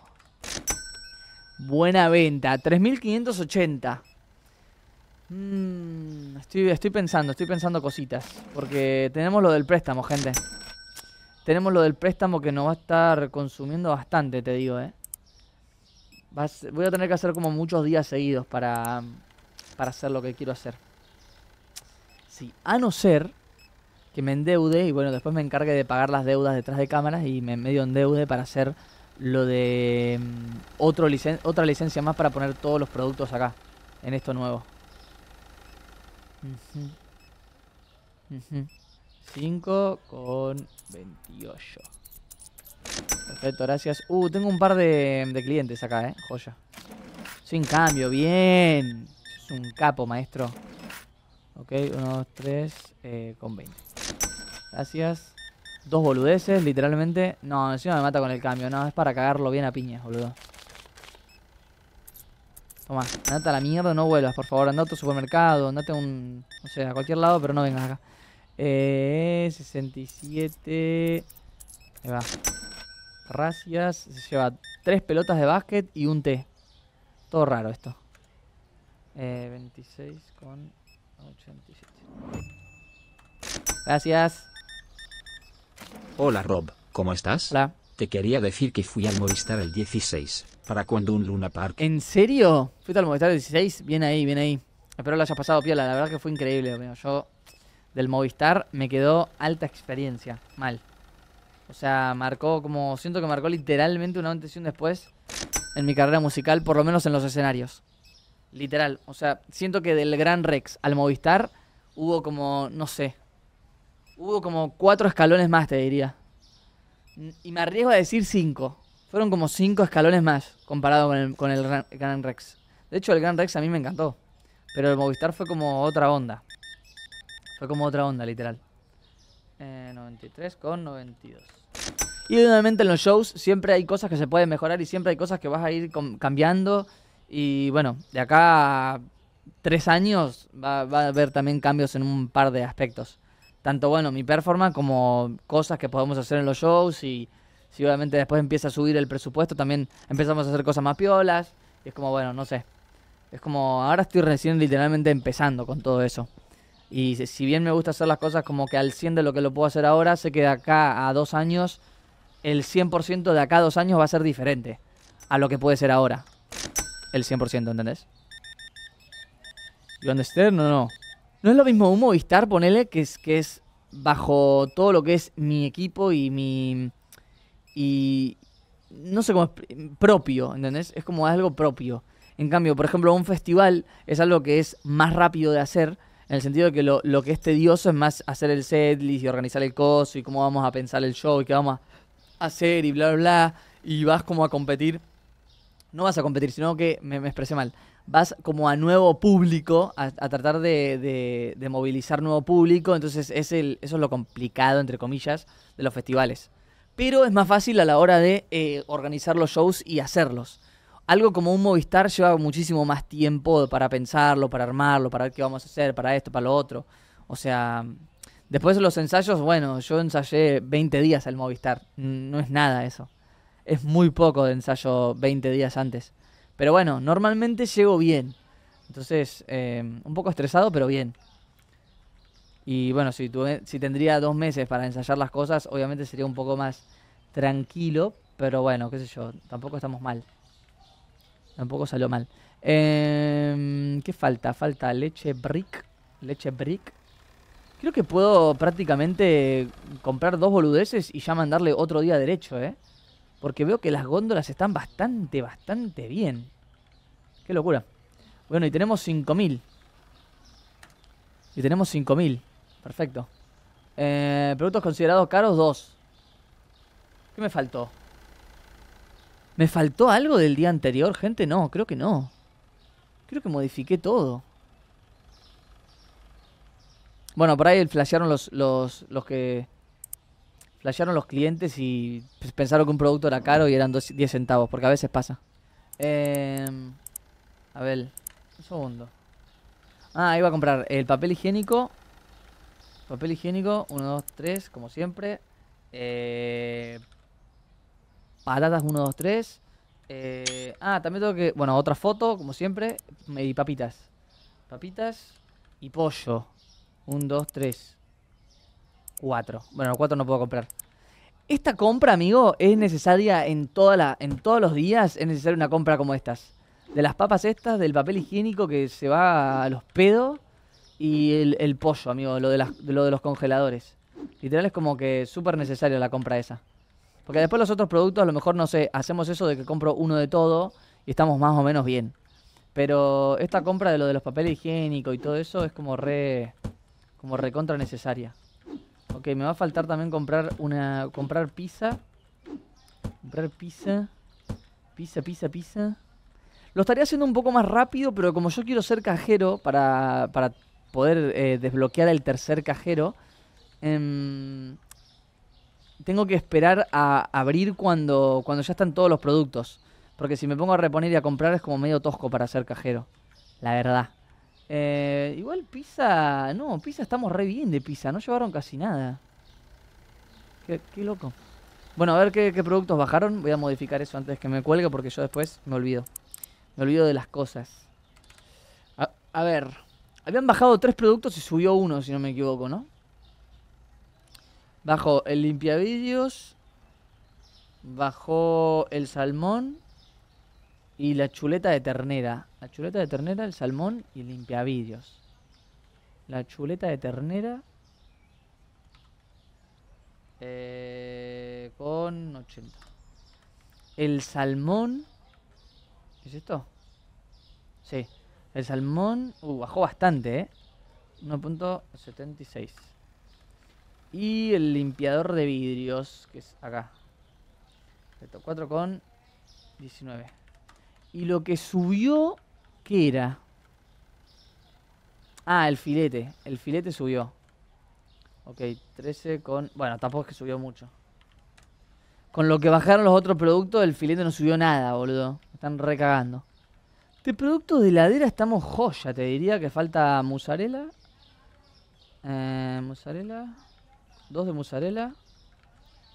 Buena venta. 3.580. Mm, estoy, estoy pensando, estoy pensando cositas. Porque tenemos lo del préstamo, gente. Tenemos lo del préstamo que nos va a estar consumiendo bastante, te digo, eh voy a tener que hacer como muchos días seguidos para, para hacer lo que quiero hacer. Sí, a no ser que me endeude y bueno, después me encargue de pagar las deudas detrás de cámaras y me medio endeude para hacer lo de mm, otro otra licencia más para poner todos los productos acá, en esto nuevo. 5 con 28. Perfecto, gracias. Uh, tengo un par de, clientes acá, eh. Joya. Sin cambio, bien. Es un capo, maestro. Ok, uno, dos, tres, eh, con 20. Gracias. Dos boludeces, literalmente. No, encima me mata con el cambio. No, es para cagarlo bien a piña, boludo. Toma, andate a la mierda, no vuelvas, por favor. Andate a tu supermercado, andate a un... No sé, a cualquier lado, pero no vengas acá. Eh, 67... Ahí va. Gracias. se lleva tres pelotas de básquet y un té. Todo raro esto. Eh, 26 con 87. Gracias. Hola Rob, ¿cómo estás? Hola. Te quería decir que fui al Movistar el 16, para cuando un Luna Park. ¿En serio? ¿Fuiste al Movistar el 16? Bien ahí, bien ahí. Espero lo hayas pasado, Piola. La verdad que fue increíble. yo del Movistar me quedó alta experiencia. Mal. O sea, marcó como. Siento que marcó literalmente una antes y un después en mi carrera musical, por lo menos en los escenarios. Literal. O sea, siento que del Gran Rex al Movistar hubo como. No sé. Hubo como cuatro escalones más, te diría. Y me arriesgo a decir cinco. Fueron como cinco escalones más comparado con el, con Gran, Rex. De hecho, el Gran Rex a mí me encantó. Pero el Movistar fue como otra onda. Fue como otra onda, literal eh, 93,92. Y obviamente en los shows siempre hay cosas que se pueden mejorar y siempre hay cosas que vas a ir cambiando. Y bueno, de acá a tres años va, a haber también cambios en un par de aspectos. Tanto bueno, mi performance como cosas que podemos hacer en los shows y seguramente, después empieza a subir el presupuesto, también empezamos a hacer cosas más piolas. Y es como, bueno, no sé. Es como, ahora estoy recién literalmente empezando con todo eso. Y si bien me gusta hacer las cosas como que al 100 de lo que lo puedo hacer ahora, sé que de acá a dos años, el 100% de acá a dos años va a ser diferente a lo que puede ser ahora. El 100%, ¿entendés? donde understand? No, no. No es lo mismo un Movistar, ponele, que es, que es bajo todo lo que es mi equipo y mi... Y... No sé cómo es... Propio, ¿entendés? Es como algo propio. En cambio, por ejemplo, un festival es algo que es más rápido de hacer en el sentido de que lo, lo que es tedioso es más hacer el setlist y organizar el coso y cómo vamos a pensar el show y qué vamos a hacer y bla, bla, bla. Y vas como a competir. No vas a competir, sino que me, expresé mal. Vas como a nuevo público, a, tratar de, de, movilizar nuevo público. Entonces es eso es lo complicado, entre comillas, de los festivales. Pero es más fácil a la hora de eh, organizar los shows y hacerlos algo como un Movistar lleva muchísimo más tiempo para pensarlo, para armarlo, para ver qué vamos a hacer, para esto, para lo otro. O sea, después de los ensayos, bueno, yo ensayé 20 días al Movistar. No es nada eso. Es muy poco de ensayo 20 días antes. Pero bueno, normalmente llego bien. Entonces, eh, un poco estresado, pero bien. Y bueno, si, tuve, si tendría dos meses para ensayar las cosas, obviamente sería un poco más tranquilo, pero bueno, qué sé yo, tampoco estamos mal. Tampoco salió mal. Em, ¿Qué falta? Falta leche brick. Leche brick. Creo que puedo prácticamente comprar dos boludeces y ya mandarle otro día derecho, ¿eh? Porque veo que las góndolas están bastante, bastante bien. Qué locura. Bueno, y tenemos 5000. Y tenemos 5000. Perfecto. Eh, productos considerados caros, dos. ¿Qué me faltó? ¿Me faltó algo del día anterior, gente? No, creo que no. Creo que modifiqué todo. Bueno, por ahí flashearon los, los, que... Flashearon los clientes y pensaron que un producto era caro y eran 10 centavos, porque a veces pasa. Em, a ver, un segundo. Ah, iba a comprar el papel higiénico. Papel higiénico, 1, 2, 3, como siempre. Eh, Patatas 1, 2, 3. ah, también tengo que... Bueno, otra foto, como siempre. Y papitas. Papitas y pollo. 1, 2, 3. 4. Bueno, 4 no puedo comprar. Esta compra, amigo, es necesaria en, toda la, en todos los días. Es necesaria una compra como estas. De las papas estas, del papel higiénico que se va a los pedos. Y el, pollo, amigo, lo de, las, lo de los congeladores. Literal es como que súper necesaria la compra esa. Porque después los otros productos, a lo mejor, no sé, hacemos eso de que compro uno de todo y estamos más o menos bien. Pero esta compra de lo de los papeles higiénicos y todo eso es como re. como recontra necesaria. Ok, me va a faltar también comprar una. comprar pizza. Comprar pizza. Pizza, pizza, pizza. Lo estaría haciendo un poco más rápido, pero como yo quiero ser cajero para, para poder eh, desbloquear el tercer cajero, em, tengo que esperar a abrir cuando, cuando ya están todos los productos. Porque si me pongo a reponer y a comprar es como medio tosco para ser cajero. La verdad. Eh, igual pizza. No, pizza estamos re bien de pizza. No llevaron casi nada. Qué, loco. Bueno, a ver qué, productos bajaron. Voy a modificar eso antes que me cuelgue porque yo después me olvido. Me olvido de las cosas. a ver. Habían bajado tres productos y subió uno, si no me equivoco, ¿no? Bajo el limpiavidrios, Bajo el salmón y la chuleta de ternera. La chuleta de ternera, el salmón y el La chuleta de ternera eh, con 80. El salmón... ¿Es esto? Sí. El salmón... Uh, bajó bastante, ¿eh? 1.76. Y el limpiador de vidrios, que es acá. 4 con 19. Y lo que subió, ¿qué era? Ah, el filete. El filete subió. Ok, 13 con... Bueno, tampoco es que subió mucho. Con lo que bajaron los otros productos, el filete no subió nada, boludo. están recagando. De productos de heladera estamos joya. Te diría que falta mozzarella. Eh, mozzarella. Dos de mozzarella.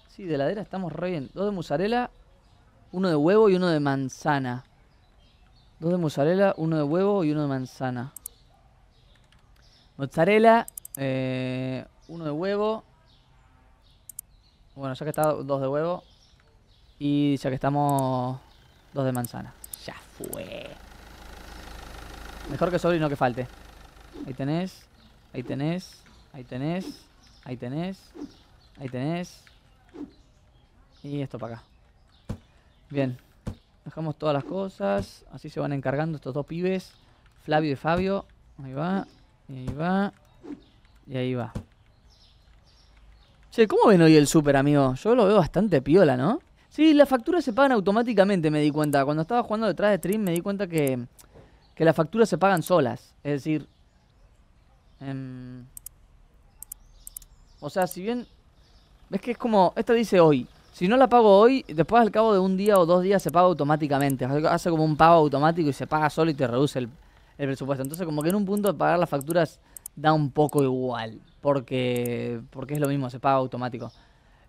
Sí, de ladera estamos re bien. Dos de mozzarella, uno de huevo y uno de manzana. Dos de mozzarella, uno de huevo y uno de manzana. Mozzarella, eh, uno de huevo. Bueno, ya que está dos de huevo. Y ya que estamos dos de manzana. Ya fue. Mejor que sobre y no que falte. Ahí tenés. Ahí tenés. Ahí tenés. Ahí tenés. Ahí tenés. Y esto para acá. Bien. Dejamos todas las cosas. Así se van encargando estos dos pibes. Flavio y Fabio. Ahí va. Y ahí va. Y ahí va. Che, ¿cómo ven hoy el super amigo? Yo lo veo bastante piola, ¿no? Sí, las facturas se pagan automáticamente, me di cuenta. Cuando estaba jugando detrás de stream me di cuenta que, que las facturas se pagan solas. Es decir... Em, o sea, si bien. Ves que es como. Esta dice hoy. Si no la pago hoy, después al cabo de un día o dos días se paga automáticamente. Hace como un pago automático y se paga solo y te reduce el, presupuesto. Entonces, como que en un punto de pagar las facturas da un poco igual. Porque, porque es lo mismo, se paga automático.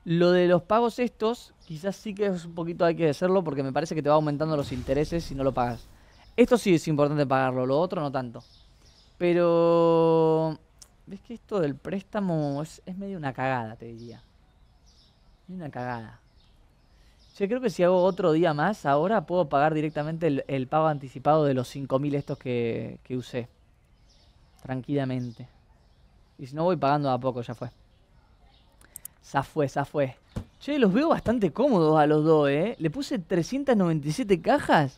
Lo de los pagos estos, quizás sí que es un poquito hay que hacerlo porque me parece que te va aumentando los intereses si no lo pagas. Esto sí es importante pagarlo, lo otro no tanto. Pero ves que esto del préstamo es, medio una cagada, te diría. una cagada. Yo creo que si hago otro día más, ahora puedo pagar directamente el, pago anticipado de los 5.000 estos que, que usé. Tranquilamente. Y si no, voy pagando a poco, ya fue. Ya fue, ya fue. Che, los veo bastante cómodos a los dos, ¿eh? Le puse 397 cajas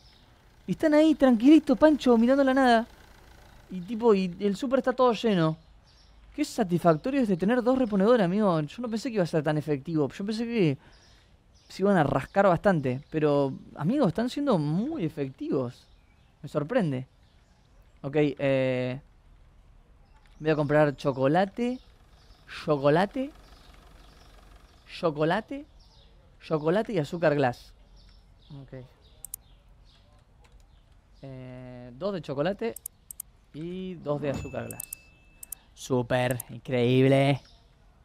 y están ahí tranquilitos, Pancho, mirando la nada. Y tipo, y el súper está todo lleno. Qué satisfactorio es de tener dos reponedores, amigo. Yo no pensé que iba a ser tan efectivo. Yo pensé que se iban a rascar bastante. Pero, amigos, están siendo muy efectivos. Me sorprende. Ok, eh, Voy a comprar chocolate. Chocolate. Chocolate. Chocolate y azúcar glass. Ok. Eh, dos de chocolate y dos de azúcar glass. Súper, increíble.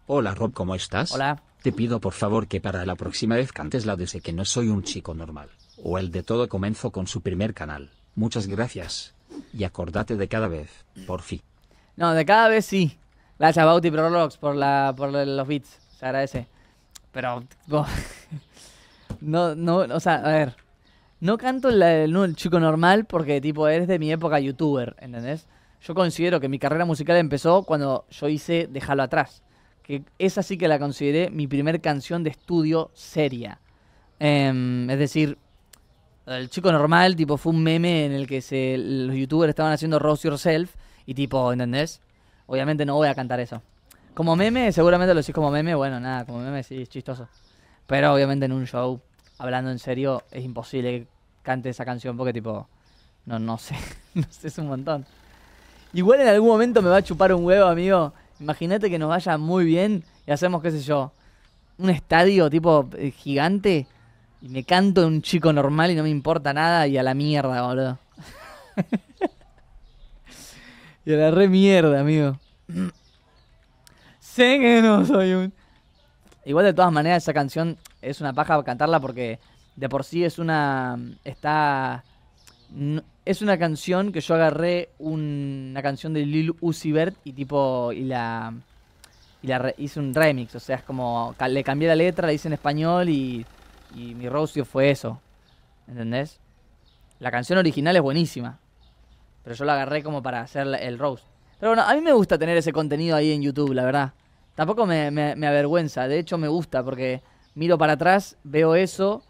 Hola Rob, ¿cómo estás? Hola. Te pido por favor que para la próxima vez cantes la de que no soy un chico normal. O el de todo comenzó con su primer canal. Muchas gracias. Y acordate de cada vez, por fin. No, de cada vez sí. Gracias Bauti Prologs por, la, por los beats. Se agradece. Pero... no, no, o sea, a ver. No canto el, chico normal porque tipo eres de mi época youtuber, ¿entendés? yo considero que mi carrera musical empezó cuando yo hice Dejalo atrás. Que esa sí que la consideré mi primer canción de estudio seria. Em, es decir, el chico normal, tipo, fue un meme en el que se, los youtubers estaban haciendo Rose Yourself y tipo, ¿entendés? Obviamente no voy a cantar eso. Como meme, seguramente lo decís como meme, bueno, nada, como meme sí es chistoso. Pero obviamente en un show, hablando en serio, es imposible que cante esa canción porque tipo, no, no sé, no sé, es un montón. Igual en algún momento me va a chupar un huevo, amigo. Imagínate que nos vaya muy bien y hacemos, qué sé yo, un estadio tipo eh, gigante y me canto un chico normal y no me importa nada y a la mierda, boludo. y a la re mierda, amigo. sé que no soy un... Igual de todas maneras esa canción es una paja cantarla porque de por sí es una... Mm, está es una canción que yo agarré una canción de Lil Uzi Vert y tipo y la y la hice un remix, o sea, es como le cambié la letra, la hice en español y y mi rocio fue eso. ¿Entendés? La canción original es buenísima, pero yo la agarré como para hacer el rose Pero bueno, a mí me gusta tener ese contenido ahí en YouTube, la verdad. Tampoco me, me avergüenza, de hecho me gusta porque miro para atrás, veo eso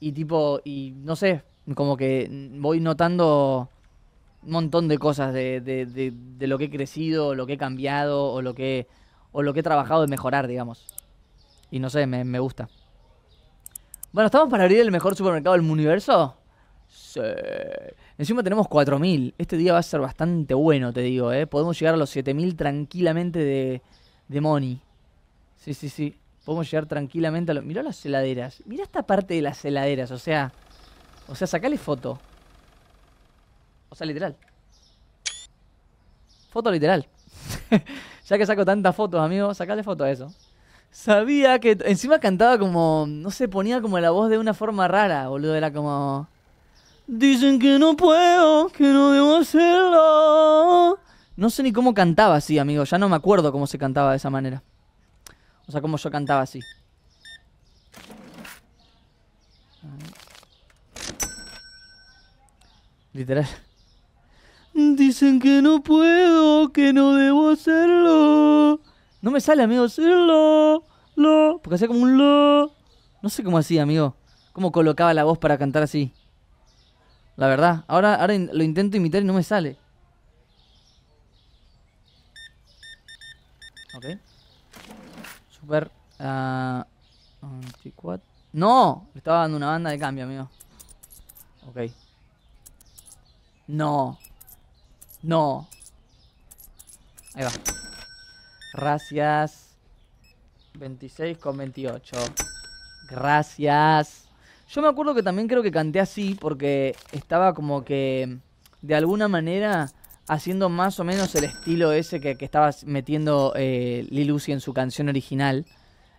y tipo, y no sé, como que voy notando un montón de cosas de, de, de, lo que he crecido, lo que he cambiado o lo que, o lo que he trabajado de mejorar, digamos. Y no sé, me, gusta. Bueno, ¿estamos para abrir el mejor supermercado del universo? Sí. Encima tenemos 4.000. Este día va a ser bastante bueno, te digo, ¿eh? Podemos llegar a los 7.000 tranquilamente de, de money. Sí, sí, sí. Podemos llegar tranquilamente a los... Mirá las heladeras. Mirá esta parte de las heladeras, o sea... O sea, sacale foto. O sea, literal. Foto literal. ya que saco tantas fotos, amigo, sacale foto a eso. Sabía que. Encima cantaba como. No sé, ponía como la voz de una forma rara, boludo. Era como. Dicen que no puedo, que no debo hacerlo. No sé ni cómo cantaba así, amigo. Ya no me acuerdo cómo se cantaba de esa manera. O sea, cómo yo cantaba así. Literal. Dicen que no puedo, que no debo hacerlo. No me sale, amigo, hacerlo. Lo. Porque hacía como un lo. No sé cómo hacía, amigo. Cómo colocaba la voz para cantar así. La verdad. Ahora, ahora lo intento imitar y no me sale. Ok. Super. Ah, ¡No! Le estaba dando una banda de cambio, amigo. Ok. No. No. Ahí va. Gracias. 26 con 28. Gracias. Yo me acuerdo que también creo que canté así porque estaba como que de alguna manera haciendo más o menos el estilo ese que, estaba metiendo eh, Lil en su canción original.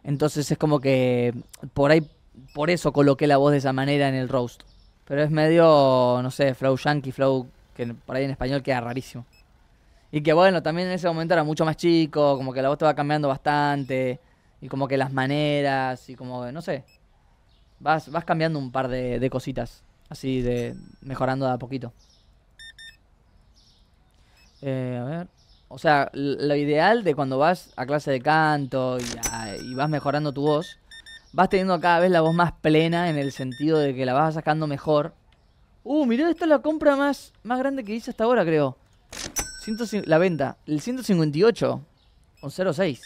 Entonces es como que por ahí, por eso coloqué la voz de esa manera en el roast. Pero es medio, no sé, flow yankee, flow que por ahí en español queda rarísimo. Y que bueno, también en ese momento era mucho más chico, como que la voz te va cambiando bastante, y como que las maneras, y como, no sé, vas, vas cambiando un par de, cositas, así de mejorando de a poquito. Eh, a ver. O sea, lo ideal de cuando vas a clase de canto y, y vas mejorando tu voz vas teniendo cada vez la voz más plena en el sentido de que la vas sacando mejor. Uh, mira esta es la compra más, más grande que hice hasta ahora, creo. la venta, el 158 o 06.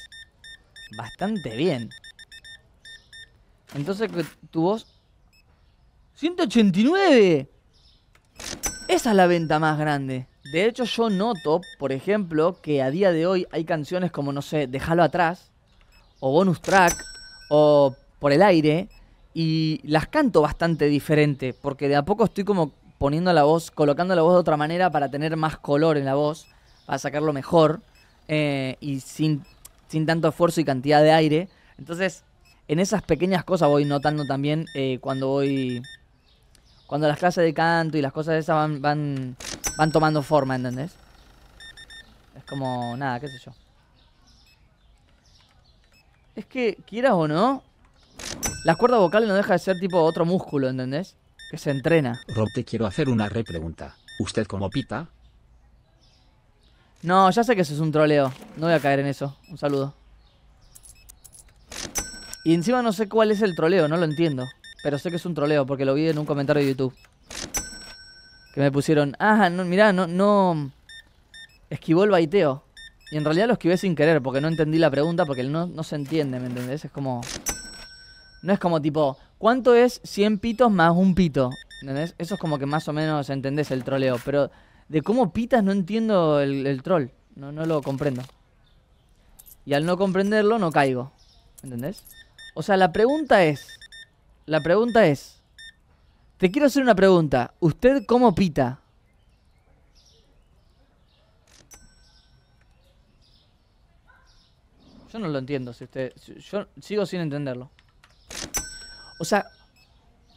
Bastante bien. Entonces tu voz... ¡189! Esa es la venta más grande. De hecho, yo noto, por ejemplo, que a día de hoy hay canciones como, no sé, Déjalo atrás, o Bonus Track, o por el aire y las canto bastante diferente, porque de a poco estoy como poniendo la voz, colocando la voz de otra manera para tener más color en la voz, para sacarlo mejor eh, y sin, tanto esfuerzo y cantidad de aire. Entonces, en esas pequeñas cosas voy notando también eh, cuando voy. Cuando las clases de canto y las cosas esas van, van, van tomando forma, ¿entendés? Es como, nada, qué sé yo. Es que, quieras o no, las cuerdas vocales no deja de ser tipo otro músculo, ¿entendés? Que se entrena. Rob, te quiero hacer una repregunta. ¿Usted como pita? No, ya sé que eso es un troleo. No voy a caer en eso. Un saludo. Y encima no sé cuál es el troleo, no lo entiendo. Pero sé que es un troleo porque lo vi en un comentario de YouTube. Que me pusieron, ah, no, mirá, no, no... Esquivó el baiteo. Y en realidad lo esquivé sin querer porque no entendí la pregunta porque no, no se entiende, ¿me entendés? Es como... No es como tipo, ¿cuánto es 100 pitos más un pito? ¿Entendés? Eso es como que más o menos entendés el troleo. Pero de cómo pitas no entiendo el, troll. No, no lo comprendo. Y al no comprenderlo no caigo. ¿Entendés? O sea, la pregunta es... La pregunta es... Te quiero hacer una pregunta. ¿Usted cómo pita? Yo no lo entiendo. Si usted, yo sigo sin entenderlo. O sea,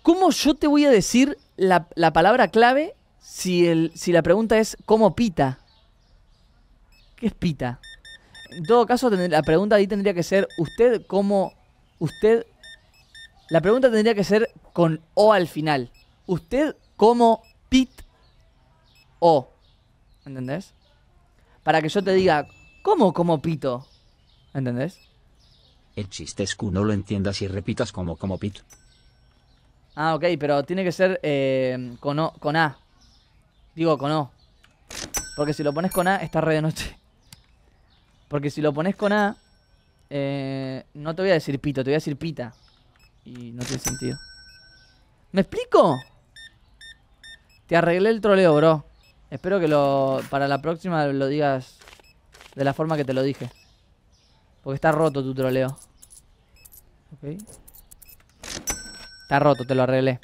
¿cómo yo te voy a decir la, palabra clave si, el, si la pregunta es ¿cómo pita? ¿Qué es pita? En todo caso, la pregunta ahí tendría que ser ¿usted cómo? ¿Usted? La pregunta tendría que ser con O al final. ¿Usted cómo pit O? ¿Entendés? Para que yo te diga, ¿cómo como pito? ¿Entendés? El chiste es que no lo entiendas y repitas como como pit. Ah, ok, pero tiene que ser eh, con, A. Digo, con O. Porque si lo pones con A, está re de noche. Porque si lo pones con A, eh, no te voy a decir pito, te voy a decir pita. Y no tiene sentido. ¿Me explico? Te arreglé el troleo, bro. Espero que lo para la próxima lo digas de la forma que te lo dije. Porque está roto tu troleo. Ok. Está roto, te lo arreglé.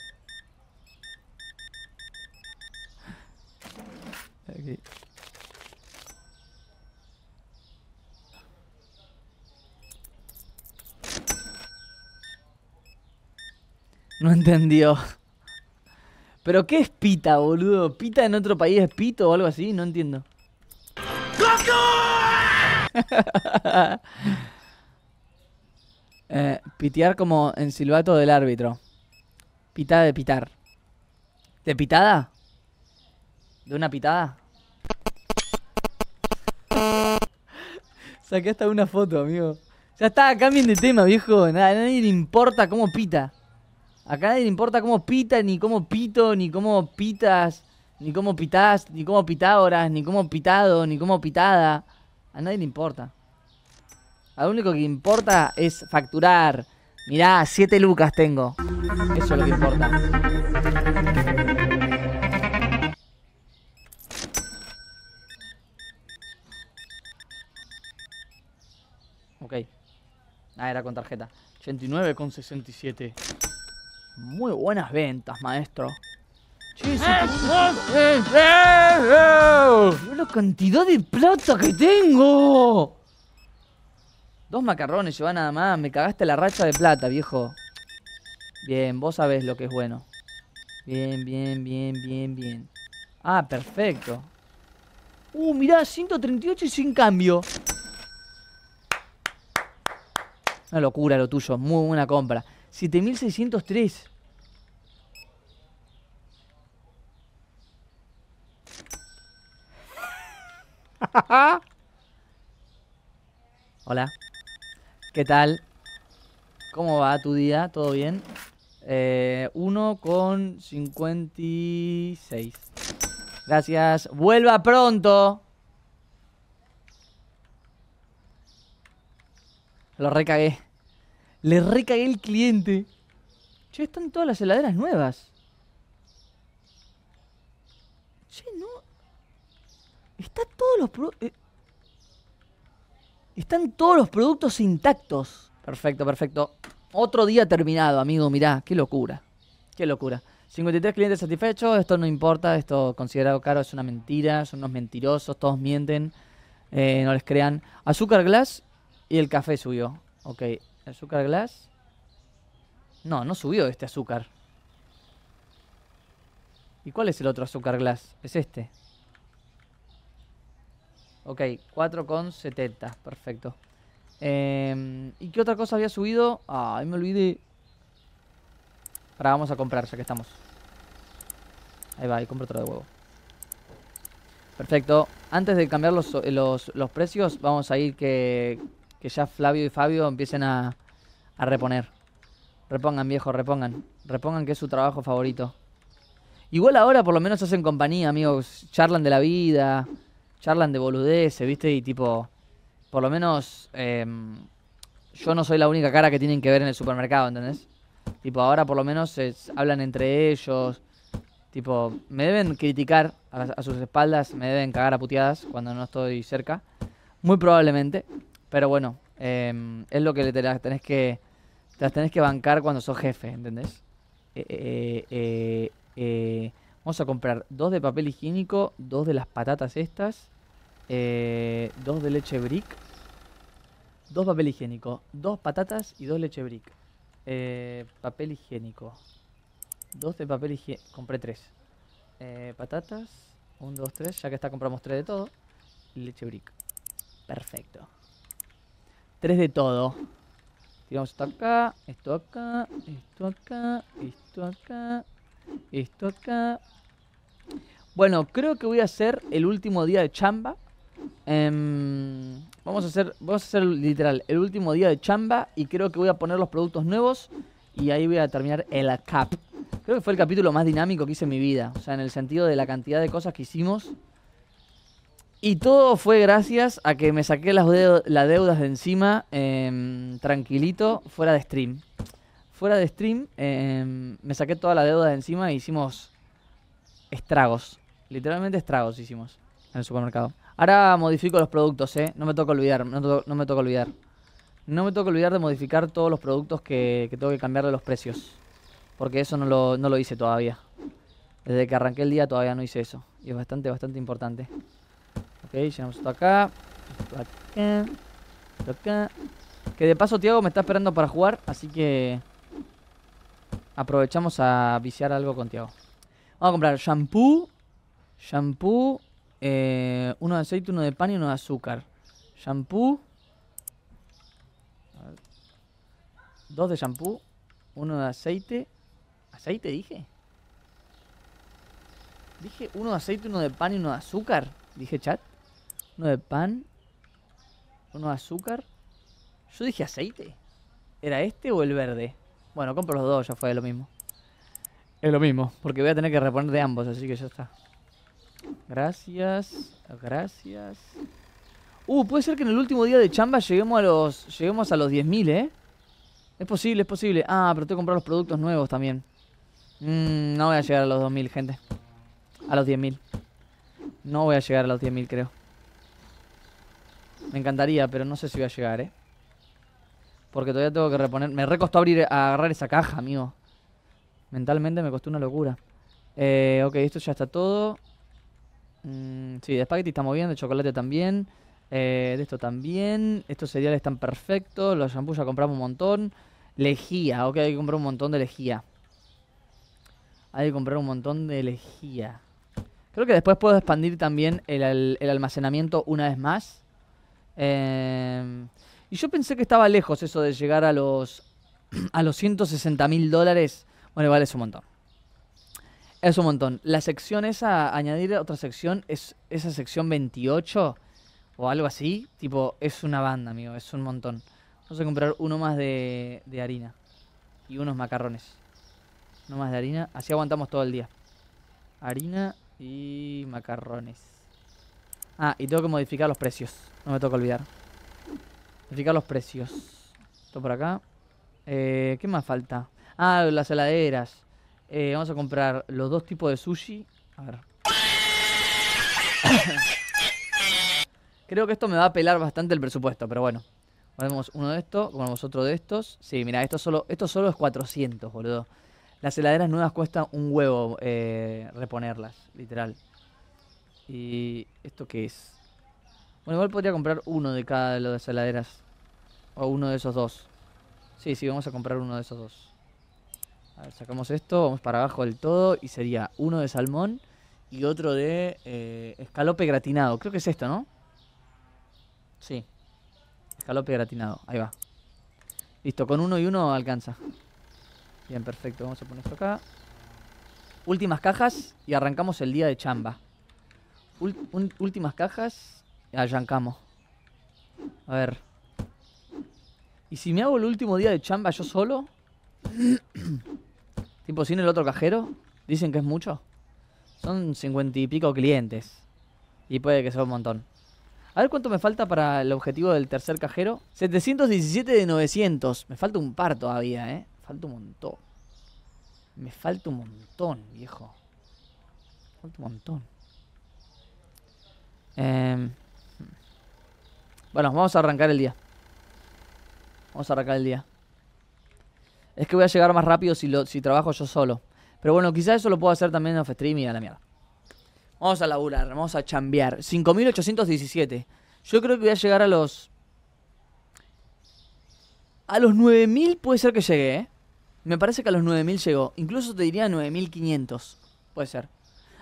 No entendió. ¿Pero qué es pita, boludo? ¿Pita en otro país es pito o algo así? No entiendo. Eh, pitear como en silbato del árbitro. Pitada de pitar. ¿De pitada? ¿De una pitada? Saqué hasta una foto, amigo. Ya está, cambien de tema, viejo. A nadie le importa cómo pita. Acá nadie le importa cómo pita, ni cómo pito, ni cómo pitas, ni cómo pitás, ni cómo pitágoras, ni cómo pitado, ni cómo pitada. A nadie le importa. lo único que importa es facturar. Mirá, 7 lucas tengo. Eso es lo que importa. Ok. Ah, era con tarjeta. 89,67. Muy buenas ventas, maestro. ¡Mirá la cantidad de plata que tengo! Dos macarrones lleva nada más. Me cagaste la racha de plata, viejo. Bien, vos sabés lo que es bueno. Bien, bien, bien, bien, bien. Ah, perfecto. Uh, mirá, 138 y sin cambio. Una locura lo tuyo, muy buena compra. 7603. Hola. ¿Qué tal? ¿Cómo va tu día? ¿Todo bien? Eh, 1 con 56. Gracias. Vuelva pronto. Lo recagué. Le recagué el cliente. Che, están todas las heladeras nuevas. Che, no todos los eh, están todos los productos intactos. Perfecto, perfecto. Otro día terminado, amigo. Mirá, qué locura. Qué locura. 53 clientes satisfechos, esto no importa, esto considerado caro es una mentira, son unos mentirosos, todos mienten, eh, no les crean. Azúcar glass y el café subió. Ok, azúcar glass. No, no subió este azúcar. ¿Y cuál es el otro azúcar glass? Es este. Ok, 4,70. Perfecto. Em, ¿Y qué otra cosa había subido? Ay, me olvidé. Ahora vamos a comprar, ya que estamos. Ahí va, y compro otro de huevo. Perfecto. Antes de cambiar los, eh, los precios, vamos a ir que, ya Flavio y Fabio empiecen a, a reponer. Repongan, viejo, repongan. Repongan que es su trabajo favorito. Igual ahora por lo menos hacen compañía, amigos. Charlan de la vida charlan de boludeces, ¿viste? Y tipo, por lo menos em, yo no soy la única cara que tienen que ver en el supermercado, ¿entendés? Tipo, ahora por lo menos hablan entre ellos. Tipo, me deben criticar a, sus espaldas, me deben cagar a puteadas cuando no estoy cerca. Muy probablemente. Pero bueno, em, es lo que te las tenés que, tenés que bancar cuando sos jefe, ¿entendés? Eh, eh, eh, eh Vamos a comprar dos de papel higiénico, dos de las patatas estas, eh, dos de leche brick, dos papel higiénico, dos patatas y dos leche brick. Eh, papel higiénico. Dos de papel higiénico. Compré tres. Eh, patatas. Un, dos, tres. Ya que está compramos tres de todo. leche brick. Perfecto. Tres de todo. Tiramos esto acá, esto acá, esto acá, esto acá, esto acá. Bueno, creo que voy a hacer el último día de chamba. Em, vamos a hacer, vamos a hacer literal el último día de chamba y creo que voy a poner los productos nuevos y ahí voy a terminar el cap. Creo que fue el capítulo más dinámico que hice en mi vida, o sea, en el sentido de la cantidad de cosas que hicimos. Y todo fue gracias a que me saqué las, deudas de encima em, tranquilito, fuera de stream. Fuera de stream, em, me saqué toda la deuda de encima e hicimos estragos. Literalmente estragos hicimos en el supermercado. Ahora modifico los productos, ¿eh? No me toca olvidar, no, me toca olvidar. No me toca olvidar de modificar todos los productos que, que tengo que cambiarle los precios. Porque eso no lo, no lo hice todavía. Desde que arranqué el día todavía no hice eso. Y es bastante, bastante importante. Ok, llenamos esto acá. Esto acá. acá. Que de paso Tiago me está esperando para jugar, así que aprovechamos a viciar algo con Tiago. Vamos a comprar shampoo Shampoo, eh, uno de aceite, uno de pan y uno de azúcar. Shampoo. Dos de shampoo, uno de aceite. ¿Aceite dije? Dije uno de aceite, uno de pan y uno de azúcar. Dije chat. Uno de pan, uno de azúcar. Yo dije aceite. ¿Era este o el verde? Bueno, compro los dos, ya fue lo mismo. Es lo mismo, porque voy a tener que reponer de ambos, así que ya está. Gracias, gracias. Uh, puede ser que en el último día de chamba lleguemos a los lleguemos a los 10.000, ¿eh? Es posible, es posible. Ah, pero tengo que comprar los productos nuevos también. Mm, no voy a llegar a los 2.000, gente. A los 10.000. No voy a llegar a los 10.000, creo. Me encantaría, pero no sé si voy a llegar, ¿eh? Porque todavía tengo que reponer... Me recostó abrir, agarrar esa caja, amigo. Mentalmente me costó una locura. Eh, ok, esto ya está todo. Mm, sí, de espagueti estamos bien, de chocolate también. Eh, de esto también. Estos cereales están perfectos. Los shampoos ya compramos un montón. Lejía, ok, hay que comprar un montón de lejía. Hay que comprar un montón de lejía. Creo que después puedo expandir también el, almacenamiento una vez más. Em, y yo pensé que estaba lejos eso de llegar a los, a los 160 mil dólares. Bueno, vale, es un montón. Es un montón. La sección esa, añadir otra sección, es esa sección 28 o algo así, tipo, es una banda, amigo, es un montón. Vamos a comprar uno más de, de harina y unos macarrones. no más de harina, así aguantamos todo el día. Harina y macarrones. Ah, y tengo que modificar los precios, no me toca olvidar. Modificar los precios. Esto por acá. Eh, ¿Qué más falta? Ah, las heladeras. Eh, vamos a comprar los dos tipos de sushi. A ver. Creo que esto me va a pelar bastante el presupuesto, pero bueno. Ponemos uno de estos, ponemos otro de estos. Sí, mira, esto solo, esto solo es 400, boludo. Las heladeras nuevas cuestan un huevo eh, reponerlas, literal. ¿Y esto qué es? Bueno, igual podría comprar uno de cada de las heladeras. O uno de esos dos. Sí, sí, vamos a comprar uno de esos dos sacamos esto, vamos para abajo del todo y sería uno de salmón y otro de eh, escalope gratinado. Creo que es esto, ¿no? Sí. Escalope gratinado, ahí va. Listo, con uno y uno alcanza. Bien, perfecto, vamos a poner esto acá. Últimas cajas y arrancamos el día de chamba. últimas cajas y arrancamos. A ver. ¿Y si me hago el último día de chamba yo solo? Tipo, sin el otro cajero, dicen que es mucho. Son cincuenta y pico clientes. Y puede que sea un montón. A ver cuánto me falta para el objetivo del tercer cajero. 717 de 900. Me falta un par todavía, ¿eh? falta un montón. Me falta un montón, viejo. Me falta un montón. Em, hmm. Bueno, vamos a arrancar el día. Vamos a arrancar el día es que voy a llegar más rápido si, lo, si trabajo yo solo. Pero bueno, quizás eso lo puedo hacer también en stream y a la mierda. Vamos a laburar, vamos a chambear. 5.817. Yo creo que voy a llegar a los... A los 9.000 puede ser que llegue, ¿eh? Me parece que a los 9.000 llegó. Incluso te diría 9.500. Puede ser.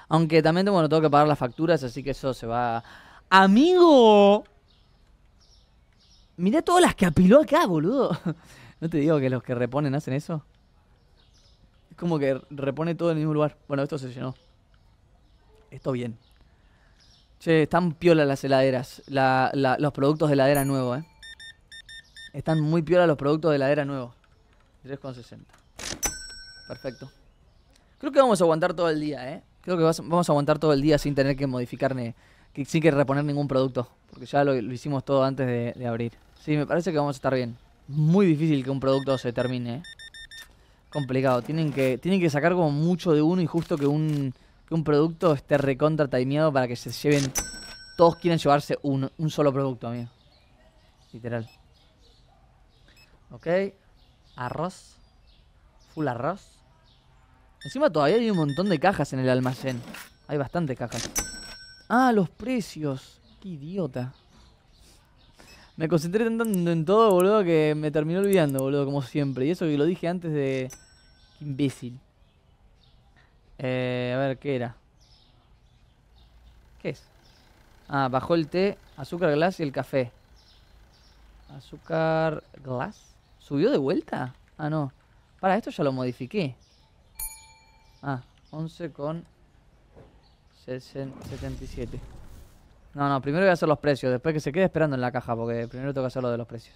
Aunque también tengo que pagar las facturas, así que eso se va... ¡Amigo! Mirá todas las que apiló acá, boludo. ¿No te digo que los que reponen hacen eso? Es como que repone todo en el mismo lugar. Bueno, esto se llenó. Esto bien. Che, están piola las heladeras. La, la, los productos de heladera nuevo, eh. Están muy piola los productos de heladera nuevo. 3,60. Perfecto. Creo que vamos a aguantar todo el día, eh. Creo que vamos a aguantar todo el día sin tener que modificar, ni... sin que reponer ningún producto. Porque ya lo, hicimos todo antes de abrir. Sí, me parece que vamos a estar bien muy difícil que un producto se termine. ¿eh? Complicado. Tienen que, tienen que sacar como mucho de uno y justo que un, que un producto esté recontra timeado para que se lleven... Todos quieren llevarse un, un solo producto, amigo. Literal. Ok. Arroz. Full arroz. Encima todavía hay un montón de cajas en el almacén. Hay bastantes cajas. Ah, los precios. Qué idiota. Me concentré tanto en todo, boludo, que me terminó olvidando, boludo, como siempre. Y eso que lo dije antes de... Qué imbécil. Eh, a ver, ¿qué era? ¿Qué es? Ah, bajó el té, azúcar glass y el café. Azúcar glass. ¿Subió de vuelta? Ah, no. Para, esto ya lo modifiqué. Ah, 11 con 77. No, no, primero voy a hacer los precios, después que se quede esperando en la caja, porque primero tengo que hacer lo de los precios.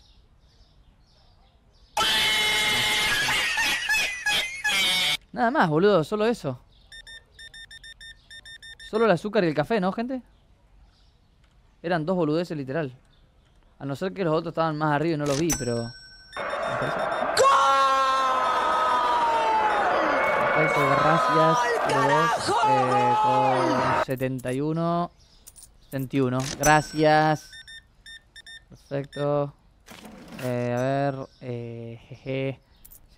Nada más, boludo, solo eso. Solo el azúcar y el café, ¿no, gente? Eran dos boludeces, literal. A no ser que los otros estaban más arriba y no los vi, pero... gracias. Eh, con 71... 71 Gracias. Perfecto. Eh, a ver. Eh, jeje.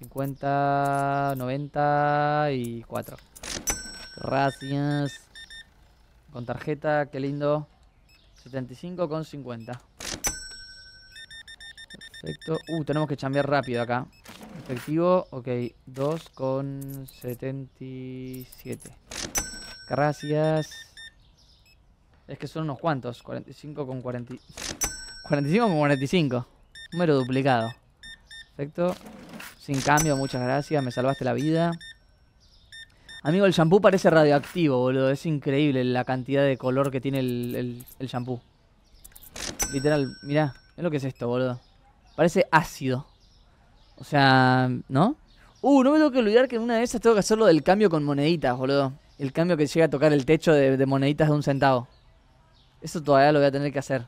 50, 4 Gracias. Con tarjeta, qué lindo. 75 con 50. Perfecto. Uh, tenemos que cambiar rápido acá. Efectivo, ok. 2 con 77. Gracias. Es que son unos cuantos. 45 con 40... 45 con 45. Número duplicado. Perfecto. Sin cambio, muchas gracias. Me salvaste la vida. Amigo, el shampoo parece radioactivo, boludo. Es increíble la cantidad de color que tiene el, shampoo. Literal, mirá. Es lo que es esto, boludo. Parece ácido. O sea, ¿no? Uh, no me tengo que olvidar que en una de esas tengo que hacer lo del cambio con moneditas, boludo. El cambio que llega a tocar el techo de moneditas de un centavo. Eso todavía lo voy a tener que hacer.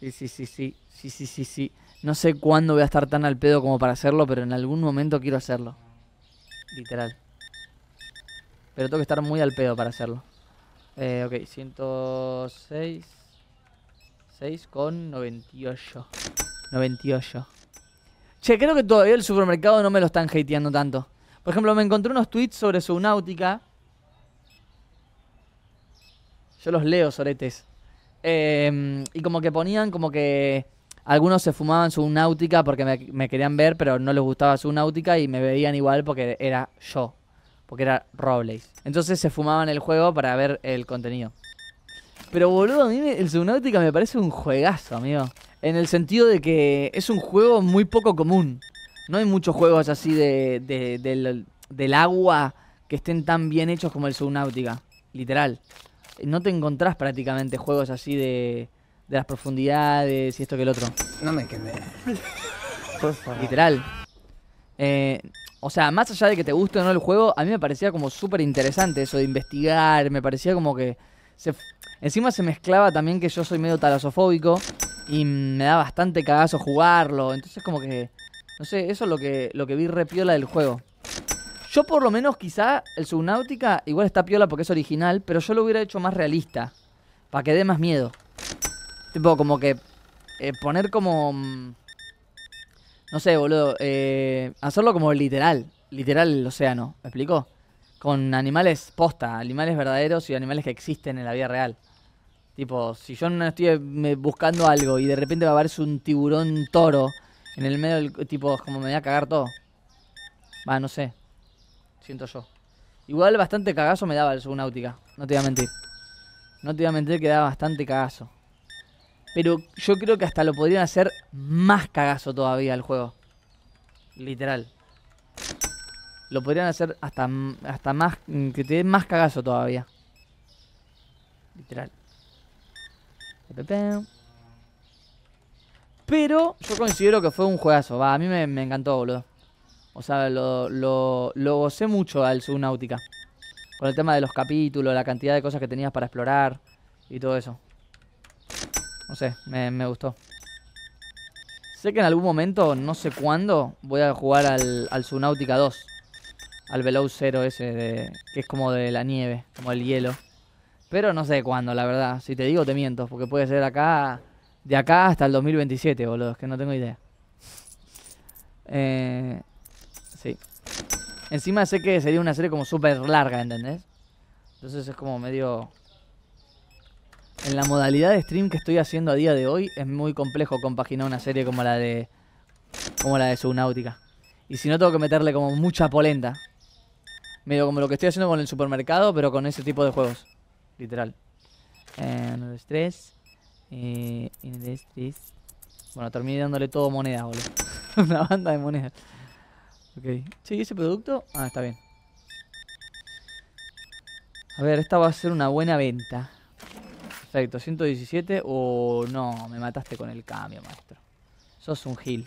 Sí, sí, sí, sí. Sí, sí, sí, sí. No sé cuándo voy a estar tan al pedo como para hacerlo, pero en algún momento quiero hacerlo. Literal. Pero tengo que estar muy al pedo para hacerlo. Eh, ok, 106. 6 con 98. 98. Che, creo que todavía el supermercado no me lo están hateando tanto. Por ejemplo, me encontré unos tweets sobre su náutica. Yo los leo, soretes. Em, y como que ponían como que algunos se fumaban su náutica porque me, querían ver, pero no les gustaba su náutica y me veían igual porque era yo, porque era Robles. Entonces se fumaban el juego para ver el contenido. Pero boludo, a mí el Subnautica me parece un juegazo, amigo. En el sentido de que es un juego muy poco común. No hay muchos juegos así de, del, del agua que estén tan bien hechos como el Subnautica. Literal no te encontrás prácticamente juegos así de, de las profundidades y esto que el otro. No me quemé. Literal. Eh, o sea, más allá de que te guste o no el juego, a mí me parecía como súper interesante eso de investigar. Me parecía como que. encima se mezclaba también que yo soy medio talasofóbico y me da bastante cagazo jugarlo. Entonces, como que. No sé, eso es lo que, lo que vi repiola del juego. Yo por lo menos quizá el Subnautica igual está piola porque es original, pero yo lo hubiera hecho más realista, para que dé más miedo. Tipo, como que eh, poner como... Mm, no sé, boludo, eh, hacerlo como literal, literal el océano, ¿me explico? Con animales posta, animales verdaderos y animales que existen en la vida real. Tipo, si yo no estoy eh, buscando algo y de repente va a aparecer un tiburón toro en el medio del... Tipo, como me voy a cagar todo. Va, no sé siento yo. Igual bastante cagazo me daba el Subnautica, no te voy a mentir. No te voy a mentir que daba bastante cagazo. Pero yo creo que hasta lo podrían hacer más cagazo todavía el juego. Literal. Lo podrían hacer hasta, hasta más. Que te dé más cagazo todavía. Literal. Pero yo considero que fue un juegazo. a mí me, me encantó, boludo. O sea, lo, lo, gocé mucho al Subnautica. Con el tema de los capítulos, la cantidad de cosas que tenías para explorar y todo eso. No sé, me, gustó. Sé que en algún momento, no sé cuándo, voy a jugar al, al Subnautica 2. Al Below Zero ese, que es como de la nieve, como el hielo. Pero no sé cuándo, la verdad. Si te digo, te miento. Porque puede ser acá, de acá hasta el 2027, boludo. Es que no tengo idea. Eh, ¿sí? Encima sé que sería una serie como súper larga, ¿entendés? Entonces es como medio... En la modalidad de stream que estoy haciendo a día de hoy es muy complejo compaginar una serie como la de... Como la de Subnautica. Y si no tengo que meterle como mucha polenta. Medio como lo que estoy haciendo con el supermercado, pero con ese tipo de juegos. Literal. En eh, estrés. Eh, bueno, terminé dándole todo moneda, boludo. una banda de monedas. Ok. Sí, ese producto. Ah, está bien. A ver, esta va a ser una buena venta. Perfecto, 117. O oh, no, me mataste con el cambio, maestro. Sos un gil.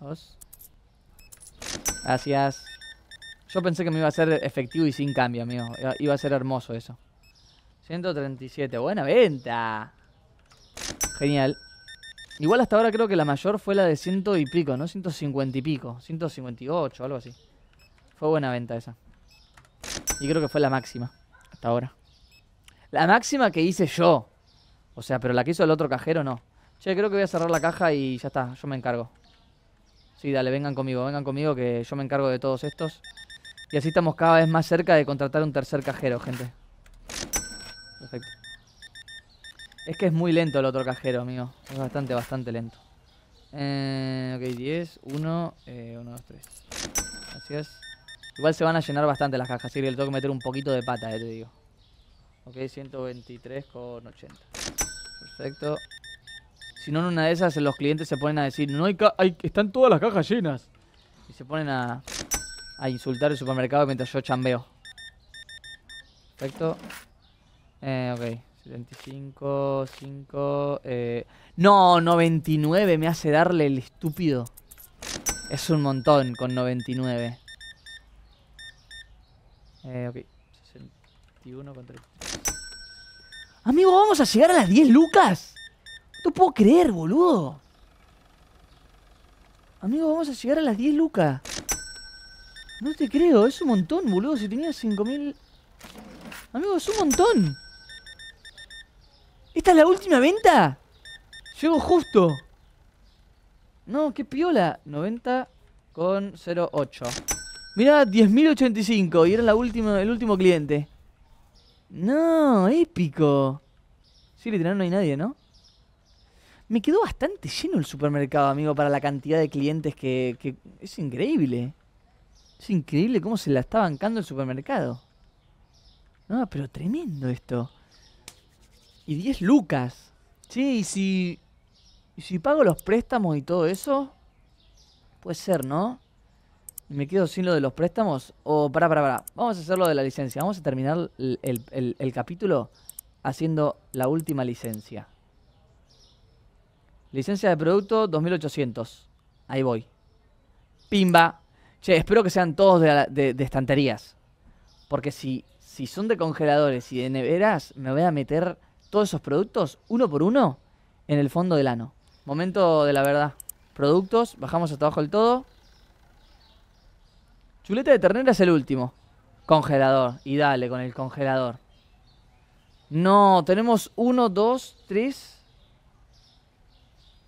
Dos. Gracias. Yo pensé que me iba a ser efectivo y sin cambio, amigo. Iba a ser hermoso eso. 137, buena venta. Genial. Igual hasta ahora creo que la mayor fue la de ciento y pico, ¿no? 150 y pico. 158, algo así. Fue buena venta esa. Y creo que fue la máxima. Hasta ahora. La máxima que hice yo. O sea, pero la que hizo el otro cajero no. Che, creo que voy a cerrar la caja y ya está. Yo me encargo. Sí, dale, vengan conmigo, vengan conmigo que yo me encargo de todos estos. Y así estamos cada vez más cerca de contratar un tercer cajero, gente. Perfecto. Es que es muy lento el otro cajero, amigo. Es bastante, bastante lento. Eh, ok, 10, 1, 1, 2, 3. Gracias. Igual se van a llenar bastante las cajas, así que le tengo que meter un poquito de pata, eh, te digo. Ok, 123 con 80. Perfecto. Si no, en una de esas los clientes se ponen a decir, no hay, están todas las cajas llenas. Y se ponen a, a insultar el supermercado mientras yo chambeo. Perfecto. Eh, ok. 75, 5... Eh... No, 99 me hace darle el estúpido. Es un montón con 99. Eh, ok. 61 contra... Amigo, vamos a llegar a las 10 lucas. No te puedo creer, boludo. Amigo, vamos a llegar a las 10 lucas. No te creo, es un montón, boludo. Si tenías 5.000... Amigo, es un montón. ¿Esta es la última venta? Llego justo. No, qué piola. 90 con 08. Mirá, 10.085 y era la última, el último cliente. No, épico. Sí, literalmente no hay nadie, ¿no? Me quedó bastante lleno el supermercado, amigo, para la cantidad de clientes que... que es increíble. Es increíble cómo se la está bancando el supermercado. No, pero tremendo esto. Y 10 lucas. Sí, y si. Y si pago los préstamos y todo eso. Puede ser, ¿no? me quedo sin lo de los préstamos. O, para pará, pará, pará. Vamos a hacer lo de la licencia. Vamos a terminar el, capítulo haciendo la última licencia. Licencia de producto 2800. Ahí voy. Pimba. Che, espero que sean todos de, de estanterías. Porque si, si son de congeladores y de neveras, me voy a meter todos esos productos uno por uno en el fondo del ano. Momento de la verdad. Productos, bajamos hasta abajo del todo. Chuleta de ternera es el último. Congelador. Y dale con el congelador. No, tenemos uno, dos, tres.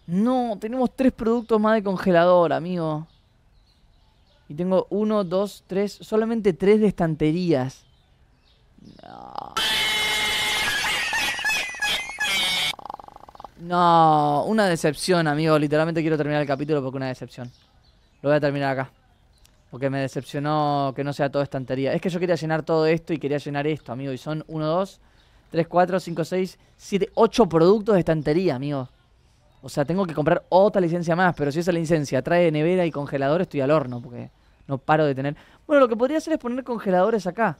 No, tenemos tres productos más de congelador, amigo. Y tengo uno, dos, tres, solamente tres de estanterías. No. No, una decepción, amigo. Literalmente quiero terminar el capítulo porque una decepción. Lo voy a terminar acá. Porque me decepcionó que no sea todo estantería. Es que yo quería llenar todo esto y quería llenar esto, amigo. Y son 1, 2, 3, 4, 5, 6, 7, 8 productos de estantería, amigo. O sea, tengo que comprar otra licencia más. Pero si esa licencia trae nevera y congelador, estoy al horno. Porque no paro de tener... Bueno, lo que podría hacer es poner congeladores acá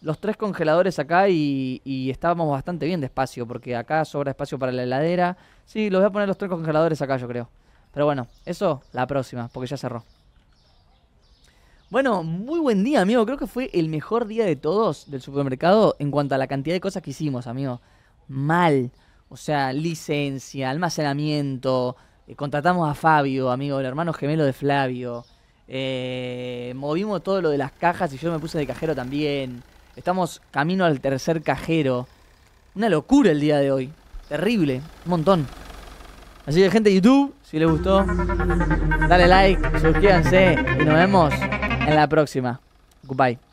los tres congeladores acá y, estábamos bastante bien de espacio, porque acá sobra espacio para la heladera. Sí, los voy a poner los tres congeladores acá, yo creo. Pero bueno, eso la próxima, porque ya cerró. Bueno, muy buen día, amigo. Creo que fue el mejor día de todos del supermercado en cuanto a la cantidad de cosas que hicimos, amigo. Mal. O sea, licencia, almacenamiento. Eh, contratamos a Fabio, amigo, el hermano gemelo de Flavio. Eh, movimos todo lo de las cajas y yo me puse de cajero también. Estamos camino al tercer cajero. Una locura el día de hoy. Terrible. Un montón. Así que gente de YouTube, si les gustó, dale like, suscríbanse y nos vemos en la próxima. Goodbye.